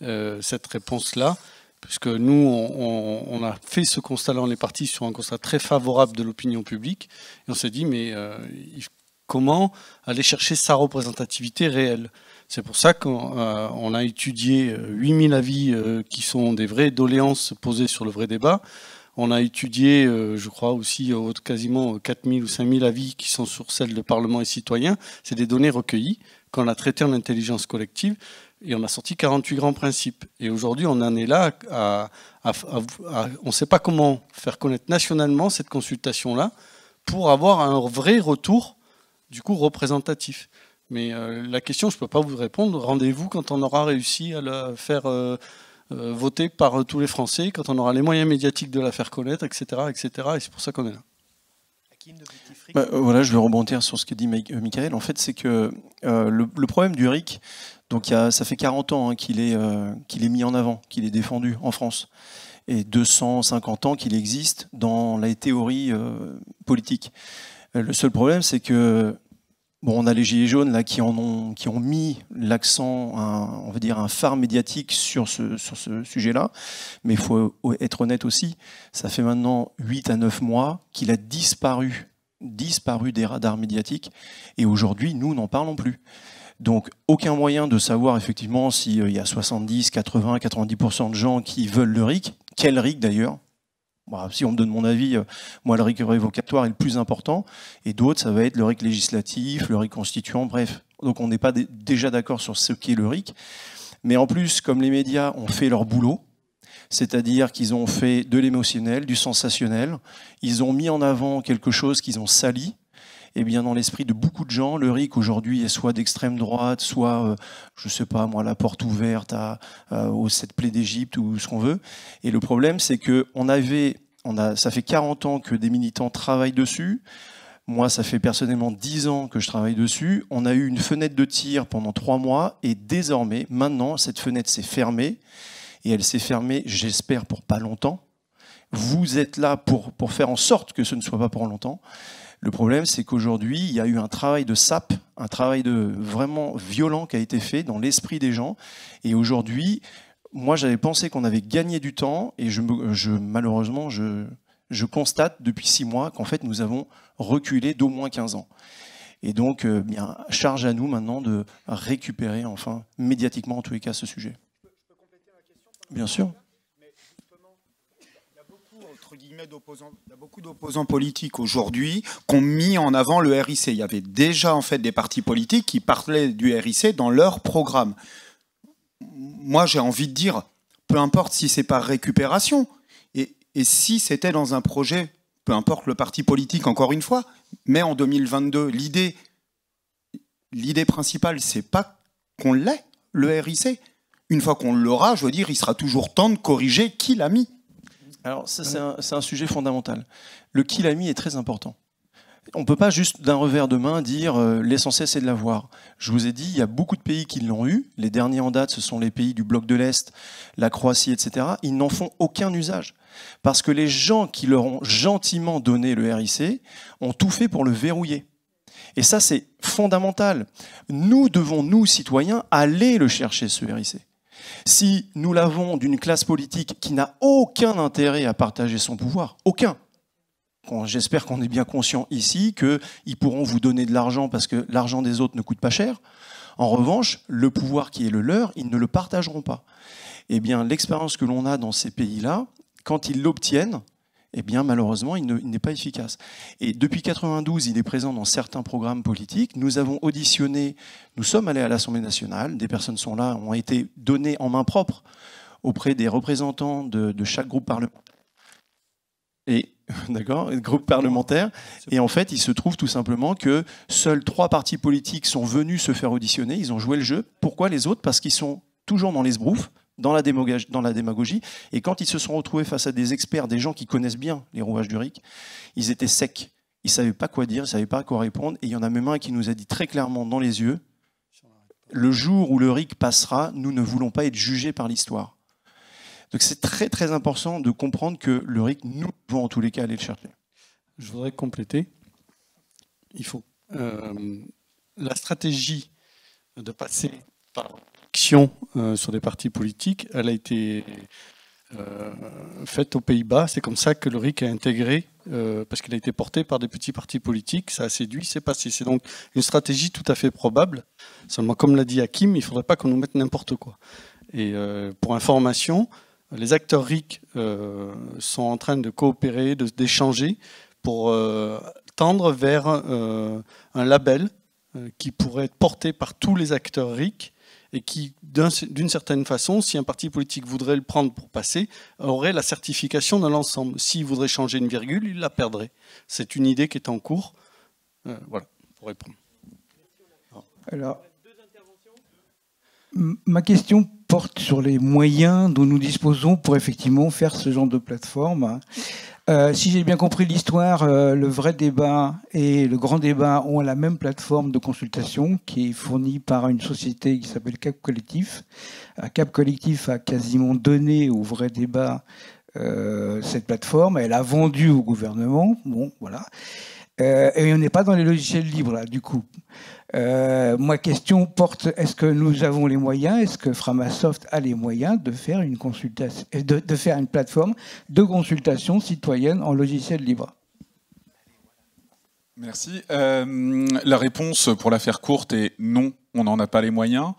S3: cette réponse-là, puisque nous, on, a fait ce constat là, les parties sur un constat très favorable de l'opinion publique, et on s'est dit, mais comment aller chercher sa représentativité réelle c'est pour ça qu'on euh, a étudié 8000 euh, avis euh, qui sont des vraies doléances posées sur le vrai débat. On a étudié, je crois aussi, quasiment 4000 ou 5000 avis qui sont sur celles de Parlement et citoyens. C'est des données recueillies qu'on a traitées en intelligence collective et on a sorti 48 grands principes. Et aujourd'hui, on en est là à, on ne sait pas comment faire connaître nationalement cette consultation-là pour avoir un vrai retour, du coup, représentatif. Mais euh, la question, je ne peux pas vous répondre. Rendez-vous quand on aura réussi à la faire euh, euh, voter par tous les Français, quand on aura les moyens médiatiques de la faire connaître, etc. etc. et c'est pour ça qu'on est là.
S8: Bah, voilà, je vais rebondir sur ce que dit Michael. En fait, c'est que le, problème du RIC, donc ça fait 40 ans hein, qu'il est, qu'il est mis en avant, qu'il est défendu en France et 250 ans qu'il existe dans la théorie politique. Le seul problème, c'est que Bon, on a les gilets jaunes là qui ont qui ont mis l'accent, on va dire un phare médiatique sur ce sur ce sujet-là, mais il faut être honnête aussi, ça fait maintenant 8 à 9 mois qu'il a disparu, disparu des radars médiatiques et aujourd'hui nous n'en parlons plus. Donc aucun moyen de savoir effectivement s'il y a 70, 80, 90 de gens qui veulent le RIC, quel RIC d'ailleurs, bah, si on me donne mon avis, euh, moi, le RIC révocatoire est le plus important. Et d'autres, ça va être le RIC législatif, le RIC constituant, bref. Donc, on n'est pas déjà d'accord sur ce qu'est le RIC. Mais en plus, comme les médias ont fait leur boulot, c'est-à-dire qu'ils ont fait de l'émotionnel, du sensationnel, ils ont mis en avant quelque chose qu'ils ont sali, eh bien, dans l'esprit de beaucoup de gens, le RIC aujourd'hui est soit d'extrême droite, soit, je euh, je sais pas moi, la porte ouverte à, euh, cette plaie sept d'Égypte ou ce qu'on veut. Et le problème, c'est que on avait, on a, ça fait 40 ans que des militants travaillent dessus. Moi, ça fait personnellement 10 ans que je travaille dessus. On a eu une fenêtre de tir pendant 3 mois et désormais, maintenant, cette fenêtre s'est fermée. Et elle s'est fermée, j'espère, pour pas longtemps. Vous êtes là pour, pour faire en sorte que ce ne soit pas pour longtemps. Le problème, c'est qu'aujourd'hui, il y a eu un travail de sape, un travail de vraiment violent qui a été fait dans l'esprit des gens. Et aujourd'hui, moi, j'avais pensé qu'on avait gagné du temps, et je, malheureusement, je, constate depuis six mois qu'en fait, nous avons reculé d'au moins 15 ans. Et donc, euh, bien, charge à nous maintenant de récupérer, enfin, médiatiquement en tous les cas, ce sujet. Bien sûr
S14: il y a beaucoup d'opposants politiques aujourd'hui qui ont mis en avant le RIC. Il y avait déjà en fait des partis politiques qui parlaient du RIC dans leur programme. Moi, j'ai envie de dire, peu importe si c'est par récupération et, si c'était dans un projet, peu importe le parti politique, encore une fois, mais en 2022, l'idée, l'idée principale, c'est pas qu'on l'ait, le RIC.
S8: Une fois qu'on l'aura, je veux dire, il sera toujours temps de corriger qui l'a mis. Alors ça, c'est un, sujet fondamental. Le qui l'a mis est très important. On ne peut pas juste d'un revers de main dire euh, l'essentiel c'est de l'avoir. Je vous ai dit, il y a beaucoup de pays qui l'ont eu. Les derniers en date, ce sont les pays du bloc de l'Est, la Croatie, etc. Ils n'en font aucun usage. Parce que les gens qui leur ont gentiment donné le RIC ont tout fait pour le verrouiller. Et ça, c'est fondamental. Nous devons, nous, citoyens, aller le chercher, ce RIC si nous l'avons d'une classe politique qui n'a aucun intérêt à partager son pouvoir, aucun, j'espère qu'on est bien conscient ici qu'ils pourront vous donner de l'argent parce que l'argent des autres ne coûte pas cher. En revanche, le pouvoir qui est le leur, ils ne le partageront pas. Eh bien, l'expérience que l'on a dans ces pays-là, quand ils l'obtiennent, eh bien malheureusement, il n'est pas efficace. Et depuis 92, il est présent dans certains programmes politiques. Nous avons auditionné, nous sommes allés à l'Assemblée nationale, des personnes sont là, ont été données en main propre auprès des représentants de, chaque groupe parlementaire. Et d'accord, groupe parlementaire. Et en fait, il se trouve tout simplement que seuls trois partis politiques sont venus se faire auditionner. Ils ont joué le jeu. Pourquoi les autres Parce qu'ils sont toujours dans les brouffes, dans la, dans la démagogie. Et quand ils se sont retrouvés face à des experts, des gens qui connaissent bien les rouages du RIC, ils étaient secs. Ils ne savaient pas quoi dire, ils ne savaient pas quoi répondre. Et il y en a même un qui nous a dit très clairement dans les yeux, le jour où le RIC passera, nous ne voulons pas être jugés par l'histoire. Donc c'est très très important de comprendre que le RIC, nous devons en tous les cas aller le chercher.
S3: Je voudrais compléter. Il faut euh, la stratégie de passer par euh, sur des partis politiques, elle a été euh, faite aux Pays-Bas. C'est comme ça que le RIC a intégré, euh, parce qu'il a été porté par des petits partis politiques. Ça a séduit, c'est passé. C'est donc une stratégie tout à fait probable. Seulement, comme l'a dit Hakim, il ne faudrait pas qu'on nous mette n'importe quoi. Et pour information, les acteurs RIC sont en train de coopérer, d'échanger pour tendre vers un label qui pourrait être porté par tous les acteurs RIC et qui, d'une certaine façon, si un parti politique voudrait le prendre pour passer, aurait la certification dans l'ensemble. S'il voudrait changer une virgule, il la perdrait. C'est une idée qui est en cours. Euh, voilà, pour répondre. Alors,
S6: ma question
S11: porte sur les moyens dont nous disposons pour effectivement faire ce genre de plateforme. Hein. Euh, si j'ai bien compris l'histoire, euh, le vrai débat et le grand débat ont la même plateforme de consultation qui est fournie par une société qui s'appelle Cap Collectif. Euh, Cap Collectif a quasiment donné au vrai débat cette plateforme. Elle a vendu au gouvernement. Bon, voilà. et on n'est pas dans les logiciels libres, là, du coup. Euh, ma question porte est-ce que nous avons les moyens Est-ce que Framasoft a les moyens de faire une consultation, de, faire une plateforme de consultation citoyenne en logiciel libre
S5: Merci. Euh, la réponse, pour la faire courte, est non, on n'en a pas les moyens.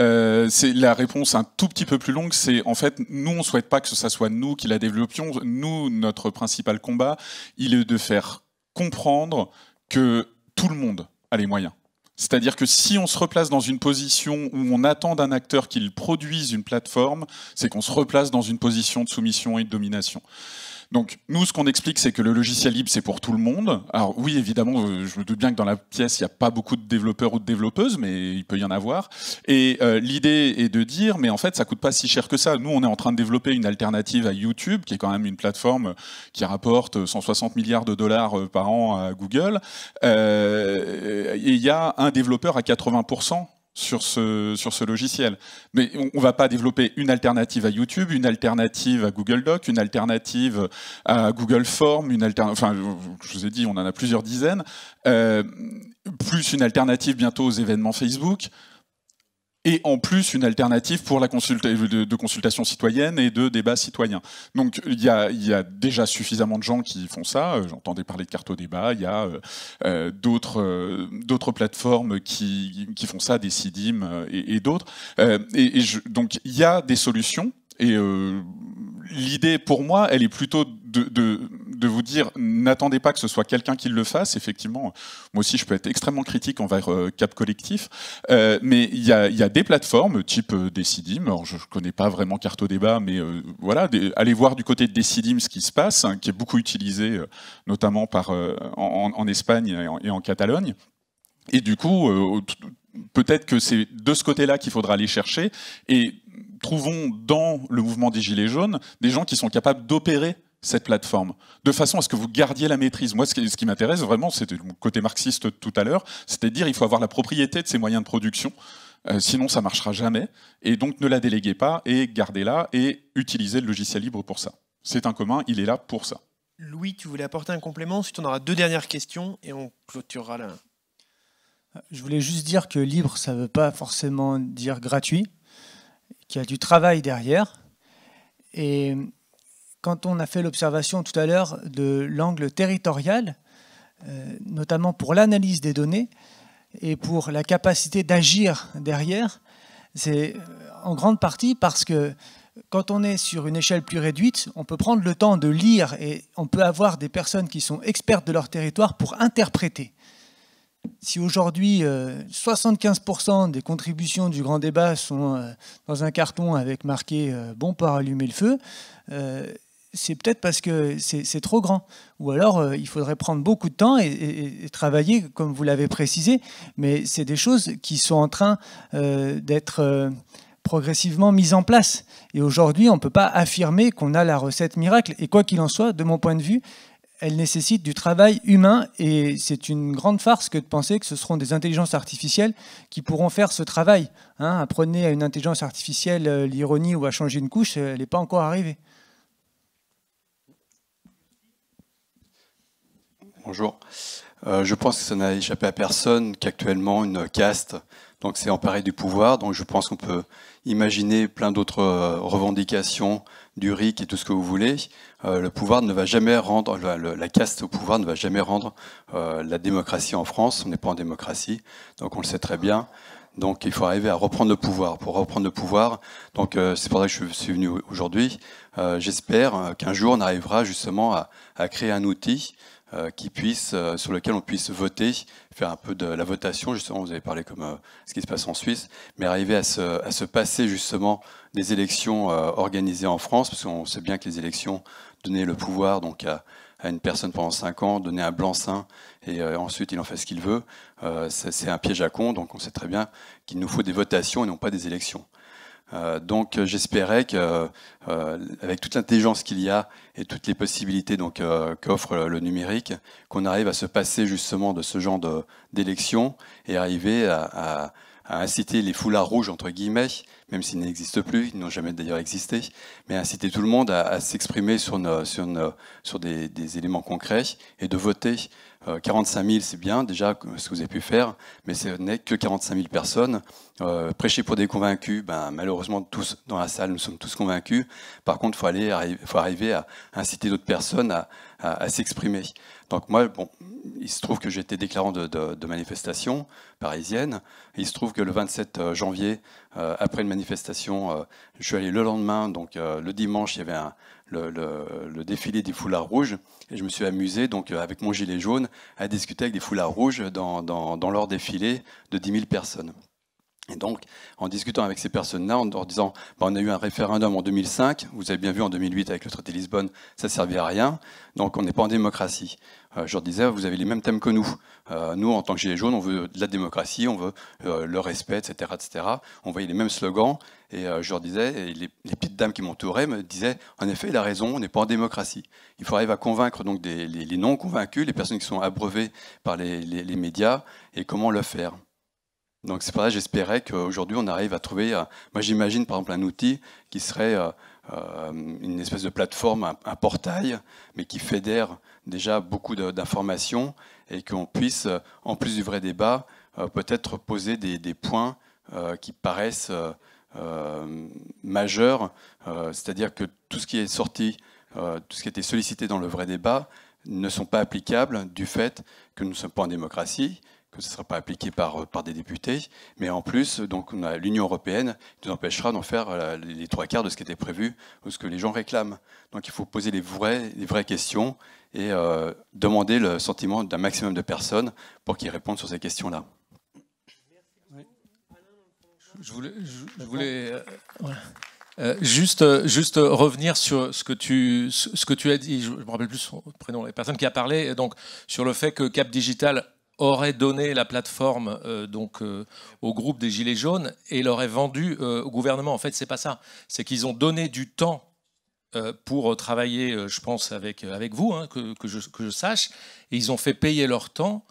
S5: Euh, c'est la réponse un tout petit peu plus longue, c'est en fait, nous, on ne souhaite pas que ce soit nous qui la développions. Nous, notre principal combat, il est de faire comprendre que tout le monde a les moyens. C'est-à-dire que si on se replace dans une position où on attend d'un acteur qu'il produise une plateforme, c'est qu'on se replace dans une position de soumission et de domination. Donc nous, ce qu'on explique, c'est que le logiciel libre, c'est pour tout le monde. Alors oui, évidemment, euh, je me doute bien que dans la pièce, il n'y a pas beaucoup de développeurs ou de développeuses, mais il peut y en avoir. Et euh, l'idée est de dire, mais en fait, ça coûte pas si cher que ça. Nous, on est en train de développer une alternative à YouTube, qui est quand même une plateforme euh, qui rapporte 160 milliards de dollars par an à Google. et il y a un développeur à 80% sur ce, logiciel. Mais on ne va pas développer une alternative à YouTube, une alternative à Google Docs, une alternative à Google Form, une enfin, je vous ai dit, on en a plusieurs dizaines, euh, plus une alternative bientôt aux événements Facebook et en plus une alternative pour la de, consultation citoyenne et de débat citoyen. Donc il y a, déjà suffisamment de gens qui font ça. Euh, j'entendais parler de carte au débat. Il y a euh, euh, d'autres plateformes qui, font ça, des CIDIM et, d'autres. et, donc il y a des solutions. Et l'idée pour moi, elle est plutôt de, vous dire n'attendez pas que ce soit quelqu'un qui le fasse. Effectivement, moi aussi, je peux être extrêmement critique envers euh, Cap Collectif, euh, mais il y a, des plateformes type euh, Decidim. Alors, je connais pas vraiment au Débat, mais voilà, allez voir du côté de Decidim ce qui se passe, hein, qui est beaucoup utilisé, notamment en, Espagne et en, et Catalogne. Et du coup, peut-être que c'est de ce côté-là qu'il faudra aller chercher et trouvons dans le mouvement des Gilets jaunes des gens qui sont capables d'opérer cette plateforme, de façon à ce que vous gardiez la maîtrise. Moi, ce qui, m'intéresse vraiment, c'était le côté marxiste tout à l'heure, c'était à dire il faut avoir la propriété de ces moyens de production, euh, sinon ça marchera jamais, et donc ne la déléguez pas, et gardez-la, et utilisez le logiciel libre pour ça. C'est un commun, il est là pour ça.
S1: Louis, tu voulais apporter un complément, ensuite on aura deux dernières questions, et on clôturera là.
S2: Euh, je voulais juste dire que libre, ça ne veut pas forcément dire gratuit qui a du travail derrière. Et quand on a fait l'observation tout à l'heure de l'angle territorial, euh, notamment pour l'analyse des données et pour la capacité d'agir derrière, c'est euh, en grande partie parce que quand on est sur une échelle plus réduite, on peut prendre le temps de lire et on peut avoir des personnes qui sont expertes de leur territoire pour interpréter si aujourd'hui 75% euh, des contributions du grand débat sont euh, dans un carton avec marqué euh, bon pour allumer le feu, c'est peut-être parce que c'est trop grand. Ou alors, il faudrait prendre beaucoup de temps et, travailler, comme vous l'avez précisé, mais c'est des choses qui sont en train d'être progressivement mises en place. Et aujourd'hui, on ne peut pas affirmer qu'on a la recette miracle. Et quoi qu'il en soit, de mon point de vue, elle nécessite du travail humain et c'est une grande farce que de penser que ce seront des intelligences artificielles qui pourront faire ce travail. Hein. apprenez à une intelligence artificielle euh, l'ironie ou à changer une couche, elle n'est pas encore arrivée.
S15: Bonjour. Euh, je pense que ça n'a échappé à personne qu'actuellement une caste donc s'est emparée du pouvoir. Donc je pense qu'on peut imaginer plein d'autres euh, revendications du RIC et tout ce que vous voulez, euh, le pouvoir ne va jamais rendre, la, caste au pouvoir ne va jamais rendre euh, la démocratie en France. On n'est pas en démocratie, donc on le sait très bien. Donc il faut arriver à reprendre le pouvoir. Pour reprendre le pouvoir, donc euh, c'est pour ça que je suis venu aujourd'hui. J'espère qu'un jour on arrivera justement à créer un outil euh, qui puisse, euh, sur lequel on puisse voter, faire un peu de la votation, justement, vous avez parlé comme euh, ce qui se passe en Suisse, mais arriver à se, passer justement des élections organisées en France, parce qu'on sait bien que les élections donnaient le pouvoir donc à, une personne pendant cinq ans, donner un blanc-seing et ensuite il en fait ce qu'il veut, c'est un piège à con, donc on sait très bien qu'il nous faut des votations et non pas des élections. Euh, donc euh, j'espérais que, euh, avec toute l'intelligence qu'il y a et toutes les possibilités donc euh, qu'offre le, numérique, qu'on arrive à se passer justement de ce genre d'élection et arriver à, inciter les foulards rouges entre guillemets, même s'ils n'existent plus, ils n'ont jamais d'ailleurs existé, mais inciter tout le monde à, s'exprimer sur, des, éléments concrets et de voter. 45 euh, 000, c'est bien déjà ce que vous avez pu faire, mais ce n'est que 45 000 personnes. Euh, prêcher pour des convaincus, ben, malheureusement, tous dans la salle, nous sommes tous convaincus. Par contre, il faut arriver à inciter d'autres personnes à, s'exprimer. Donc moi, bon, il se trouve que j'étais déclarant de, manifestation parisienne. il se trouve que le 27 euh, janvier, après une manifestation, je suis allé le lendemain, donc le dimanche, il y avait un, le, défilé des foulards rouges. Et je me suis amusé, donc, euh, avec mon gilet jaune, à discuter avec des foulards rouges dans, dans leur défilé de 10 000 personnes. Et donc, en discutant avec ces personnes-là, en leur disant bah, on a eu un référendum en 2005, vous avez bien vu en 2008 avec le traité de Lisbonne, ça ne servait à rien, donc on n'est pas en démocratie. Euh, je leur disais vous avez les mêmes thèmes que nous. Euh, nous, en tant que Gilets jaunes, on veut de la démocratie, on veut euh, le respect, etc., etc. On voyait les mêmes slogans, et je leur disais les, petites dames qui m'entouraient me disaient en effet, il a raison, on n'est pas en démocratie. Il faut arriver à convaincre donc les, non-convaincus, les personnes qui sont abreuvées par les médias, et comment le faire. Donc c'est pour ça que j'espérais qu'aujourd'hui on arrive à trouver, euh, moi j'imagine par exemple un outil qui serait euh, euh, une espèce de plateforme, un, portail, mais qui fédère déjà beaucoup d'informations et qu'on puisse, en plus du vrai débat, peut-être poser des, des points qui paraissent majeurs, c'est-à-dire que tout ce qui est sorti, tout ce qui était sollicité dans le vrai débat, ne sont pas applicables du fait que nous ne sommes pas en démocratie, que ce ne sera pas appliqué par, euh, par des députés, mais en plus, donc on a l'Union européenne qui nous empêchera d'en faire euh, les trois quarts de ce qui était prévu ou ce que les gens réclament. Donc il faut poser les vraies, les vraies questions et euh, demander le sentiment d'un maximum de personnes pour qu'ils répondent sur ces questions-là.
S16: Je voulais, juste, juste revenir sur ce que tu, ce que tu as dit. Je, ne me rappelle plus son prénom, les personnes qui a parlé, donc sur le fait que Cap Digital aurait donné la plateforme euh, donc euh, au groupe des Gilets jaunes et l'aurait vendu euh, au gouvernement. En fait, c'est pas ça. C'est qu'ils ont donné du temps pour travailler, je pense, avec, avec vous, hein, que, que, je, que, je, sache, et ils ont fait payer leur temps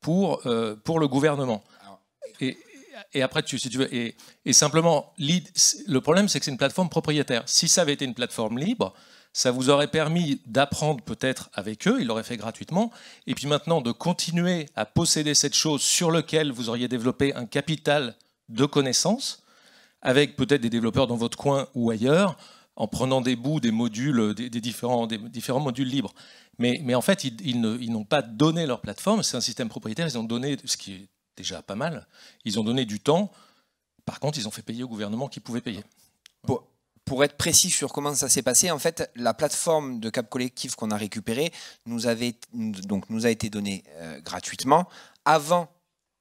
S16: pour, pour le gouvernement. Et, et après, tu, si tu veux, et, et simplement, le problème, c'est que c'est une plateforme propriétaire. Si ça avait été une plateforme libre, ça vous aurait permis d'apprendre peut-être avec eux, ils l'auraient fait gratuitement, et puis maintenant de continuer à posséder cette chose sur laquelle vous auriez développé un capital de connaissances, avec peut-être des développeurs dans votre coin ou ailleurs, en prenant des bouts, des modules, des, différents, modules libres. Mais, en fait, ils, n'ont pas donné leur plateforme, c'est un système propriétaire, ils ont donné, ce qui est déjà pas mal, ils ont donné du temps, par contre, ils ont fait payer au gouvernement qui pouvait payer
S10: pour être précis sur comment ça s'est passé, en fait, la plateforme de Cap Collectif qu'on a récupérée nous, avait, donc, nous a été donnée euh, gratuitement avant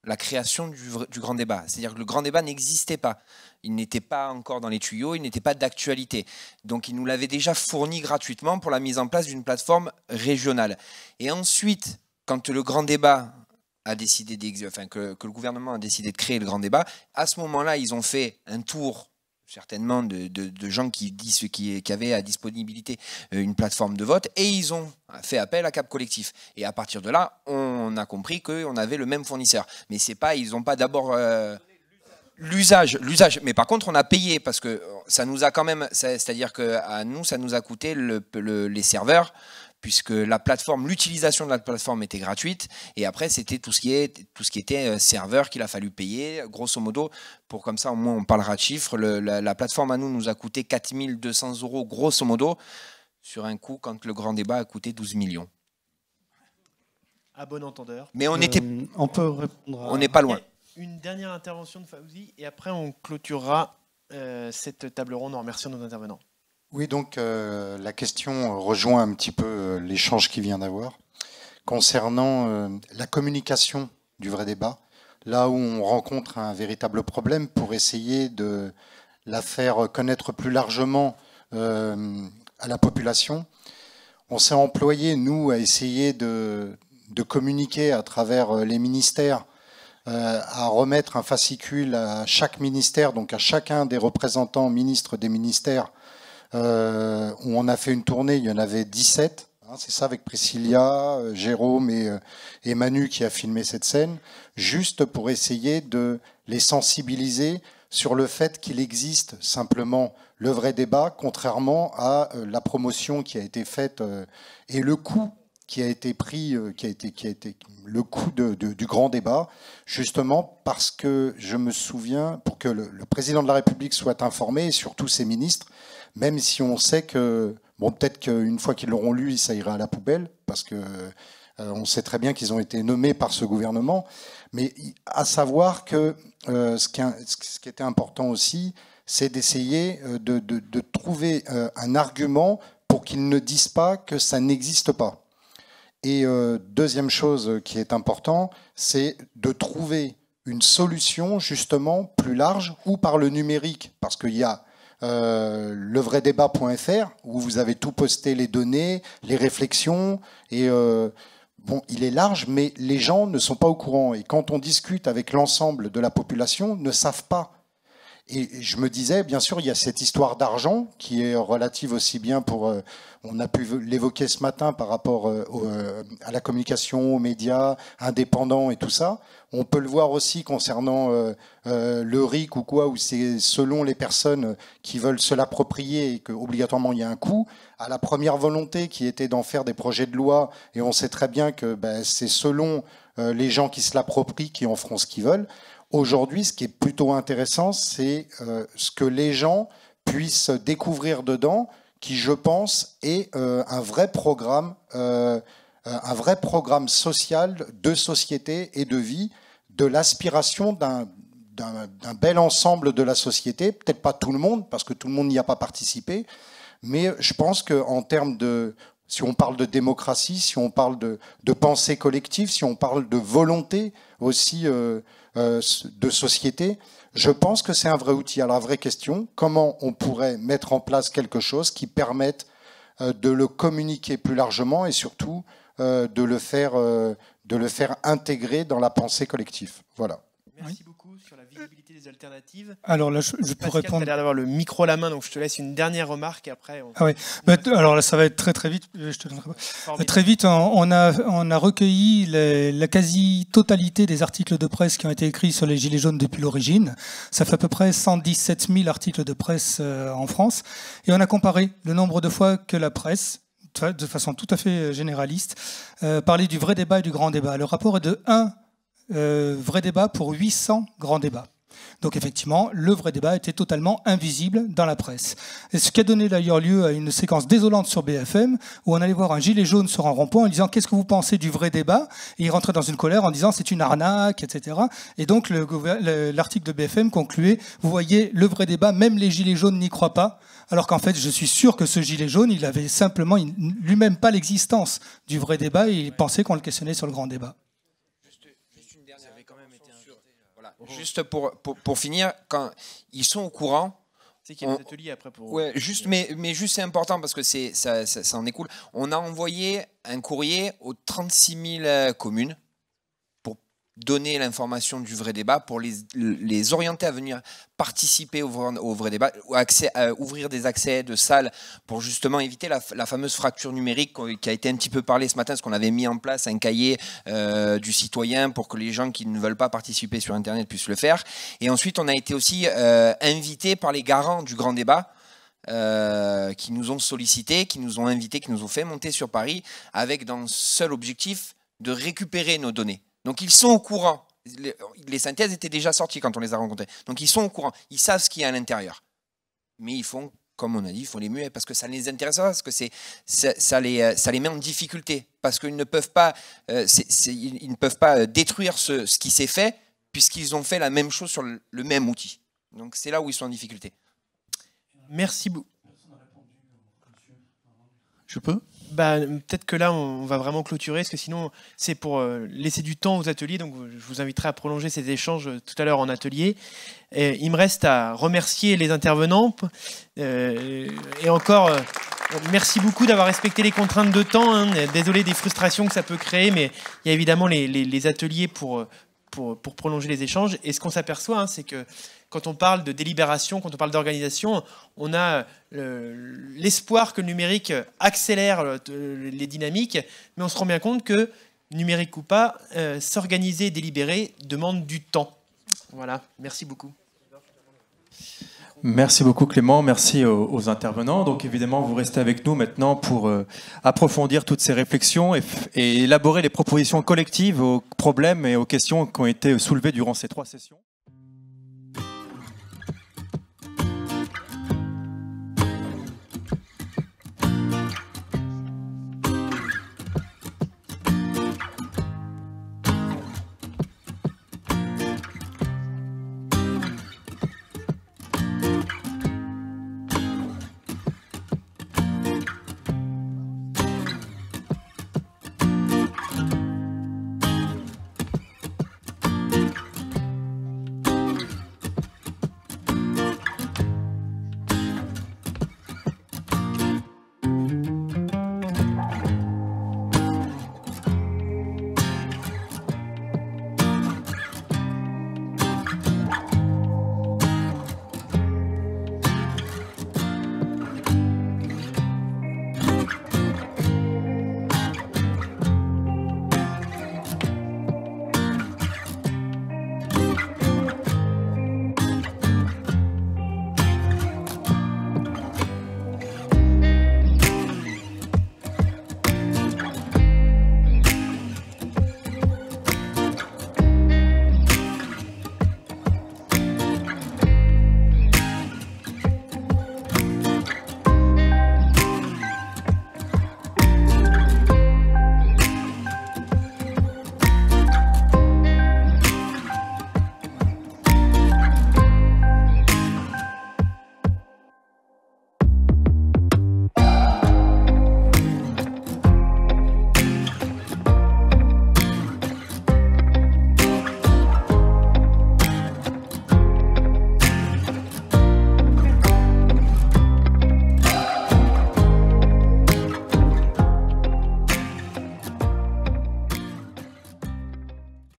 S10: la création du, grand débat. C'est-à-dire que le grand débat n'existait pas. Il n'était pas encore dans les tuyaux, il n'était pas d'actualité. Donc ils nous l'avaient déjà fourni gratuitement pour la mise en place d'une plateforme régionale. Et ensuite, quand le grand débat a décidé enfin, que le gouvernement a décidé de créer le grand débat, à ce moment-là, ils ont fait un tour certainement de, gens qui, disent, qui, qui avaient à disponibilité euh, une plateforme de vote, et ils ont fait appel à Cap Collectif. Et à partir de là, on a compris qu'on avait le même fournisseur. Mais c'est pas, ils n'ont pas d'abord... Euh, l'usage, l'usage. Mais par contre, on a payé parce que ça nous a quand même, c'est-à-dire que à nous, ça nous a coûté les serveurs, puisque la plateforme, l'utilisation de la plateforme était gratuite, et après c'était tout ce qui était euh, serveur qu'il a fallu payer, grosso modo, pour comme ça au moins on parlera de chiffres. la, plateforme à nous nous a coûté 4200 euros grosso modo sur un coup quand le grand débat a coûté 12 millions.
S1: À bon entendeur. Mais on euh, était,
S10: on peut répondre. On n'est pas loin.
S1: Une dernière intervention de Fauzi et après
S10: on clôturera
S1: euh, cette table ronde en remerciant nos intervenants.
S17: Oui, donc euh, la question euh, rejoint un petit peu euh, l'échange qui vient d'avoir concernant la communication du vrai débat, là où on rencontre un véritable problème pour essayer de la faire connaître plus largement à la population. On s'est employé, nous, à essayer de, communiquer à travers les ministères, à remettre un fascicule à chaque ministère, donc à chacun des représentants ministres des ministères, euh, où on a fait une tournée, il y en avait 17. Hein, c'est ça avec Priscilla, euh, Jérôme euh, et, Manu qui a filmé cette scène, juste pour essayer de les sensibiliser sur le fait qu'il existe simplement le vrai débat, contrairement à la promotion qui a été faite et le coût qui a été pris, qui a été, qui a été le coup du grand débat, justement parce que je me souviens, pour que le, le président de la République soit informé, et surtout ses ministres, même si on sait que, bon, peut-être qu'une fois qu'ils l'auront lu, ça ira à la poubelle, parce que euh, on sait très bien qu'ils ont été nommés par ce gouvernement, mais à savoir que euh, ce, qui, ce, qui, était important aussi, c'est d'essayer euh, de, trouver un argument pour qu'ils ne disent pas que ça n'existe pas. Et deuxième chose qui est important, c'est de trouver une solution justement plus large ou par le numérique, parce qu'il y a euh, où vous avez tout posté, les données, les réflexions. Et euh, bon, il est large, mais les gens ne sont pas au courant. Et quand on discute avec l'ensemble de la population, ne savent pas et je me disais, bien sûr, il y a cette histoire d'argent qui est relative aussi bien pour, euh, on a pu l'évoquer ce matin par rapport euh, euh, à la communication, aux médias, indépendants et tout ça. On peut le voir aussi concernant le RIC ou quoi, où c'est selon les personnes qui veulent se l'approprier et qu'obligatoirement il y a un coût. À la première volonté qui était d'en faire des projets de loi, et on sait très bien que ben, c'est selon les gens qui se l'approprient qui en feront ce qu'ils veulent. Aujourd'hui, ce qui est plutôt intéressant, c'est euh, ce que les gens puissent découvrir dedans, qui, je pense, est euh, un vrai programme, euh, un vrai programme social de société et de vie, de l'aspiration d'un d'un bel ensemble de la société, peut-être pas tout le monde, parce que tout le monde n'y a pas participé, mais je pense qu'en termes de, si on parle de démocratie, si on parle de, de, pensée collective, si on parle de volonté aussi euh, euh, de société, je pense que c'est un vrai outil. Alors la vraie question, comment on pourrait mettre en place quelque chose qui permette euh, de le communiquer plus largement et surtout euh, de le faire, de le faire intégrer dans la pensée collective. Voilà.
S1: Merci beaucoup alternatives. Alors là, je, peux Pascal, répondre. Tu as l'air d'avoir le micro à la main, donc je te laisse une dernière remarque après. Ah bah, alors là, ça va être très très vite. Je te donnerai... Très vite,
S11: on a, on a recueilli la quasi-totalité des articles de presse qui ont été écrits sur les Gilets jaunes depuis l'origine. Ça fait à peu près 117 000 articles de presse euh, en France. Et on a comparé le nombre de fois que la presse, de façon tout à fait euh, généraliste, euh, parlait du vrai débat et du grand débat. Le rapport est de 1 euh, vrai débat pour 800 grands débats. Donc effectivement, le vrai débat était totalement invisible dans la presse. Et ce qui a donné d'ailleurs lieu à une séquence désolante sur BFM, où on allait voir un gilet jaune sur un rond-point en disant qu'est-ce que vous pensez du vrai débat Et il rentrait dans une colère en disant c'est une arnaque, etc. Et donc l'article de BFM concluait, vous voyez, le vrai débat, même les gilets jaunes n'y croient pas. Alors qu'en fait, je suis sûr que ce gilet jaune, il avait simplement lui-même pas l'existence du vrai débat et il pensait qu'on le questionnait sur le grand débat.
S10: juste pour, pour, pour, finir, quand ils sont au courant. qu'il y a des ateliers après pour. Ouais, juste, mais, mais juste c'est important parce que c'est, ça, ça, ça en découle. On a envoyé un courrier aux 36 000 euh, communes donner l'information du vrai débat, pour les, orienter à venir participer au, vrai débat, accès, euh, ouvrir des accès de salles pour justement éviter la, fameuse fracture numérique qui a été un petit peu parlé ce matin, parce qu'on avait mis en place un cahier euh, du citoyen pour que les gens qui ne veulent pas participer sur Internet puissent le faire. Et ensuite, on a été aussi euh, invités invité par les garants du grand débat. qui nous ont sollicités, qui nous ont invités, qui nous ont fait monter sur Paris avec dans seul objectif de récupérer nos données donc ils sont au courant. Les synthèses étaient déjà sorties quand on les a rencontrés. Donc ils sont au courant. Ils savent ce qu'il y a à l'intérieur. Mais ils font, comme on a dit, ils font les muets parce que ça ne les intéresse pas, parce que ça, les, euh, ça les met en difficulté. Parce qu'ils ne peuvent pas, euh, ne peuvent pas euh, détruire ce, qui s'est fait puisqu'ils ont fait la même chose sur le même outil. Donc c'est là où ils sont en difficulté.
S1: Merci beaucoup. Je peux bah, peut-être que là, on va vraiment clôturer, parce que sinon, c'est pour euh, laisser du temps aux ateliers. Donc, je vous inviterai à prolonger ces échanges euh, tout à l'heure en atelier. il me reste à remercier les intervenants. Euh, et encore, merci beaucoup d'avoir respecté les contraintes de temps. Hein. Désolé des frustrations que ça peut créer, mais il y a évidemment les, ateliers pour, prolonger les échanges. Et ce qu'on s'aperçoit, hein, c'est que quand on parle de délibération, quand on parle d'organisation, on a euh, l'espoir que le numérique accélère euh, euh, les dynamiques, mais on se rend bien compte que, numérique ou pas, s'organiser et délibérer demande du temps. Voilà, merci beaucoup.
S12: Merci beaucoup Clément, merci aux, intervenants. Donc évidemment, vous restez avec nous maintenant pour approfondir toutes ces réflexions et élaborer les propositions collectives aux problèmes et aux questions qui ont été soulevées durant ces
S14: trois sessions.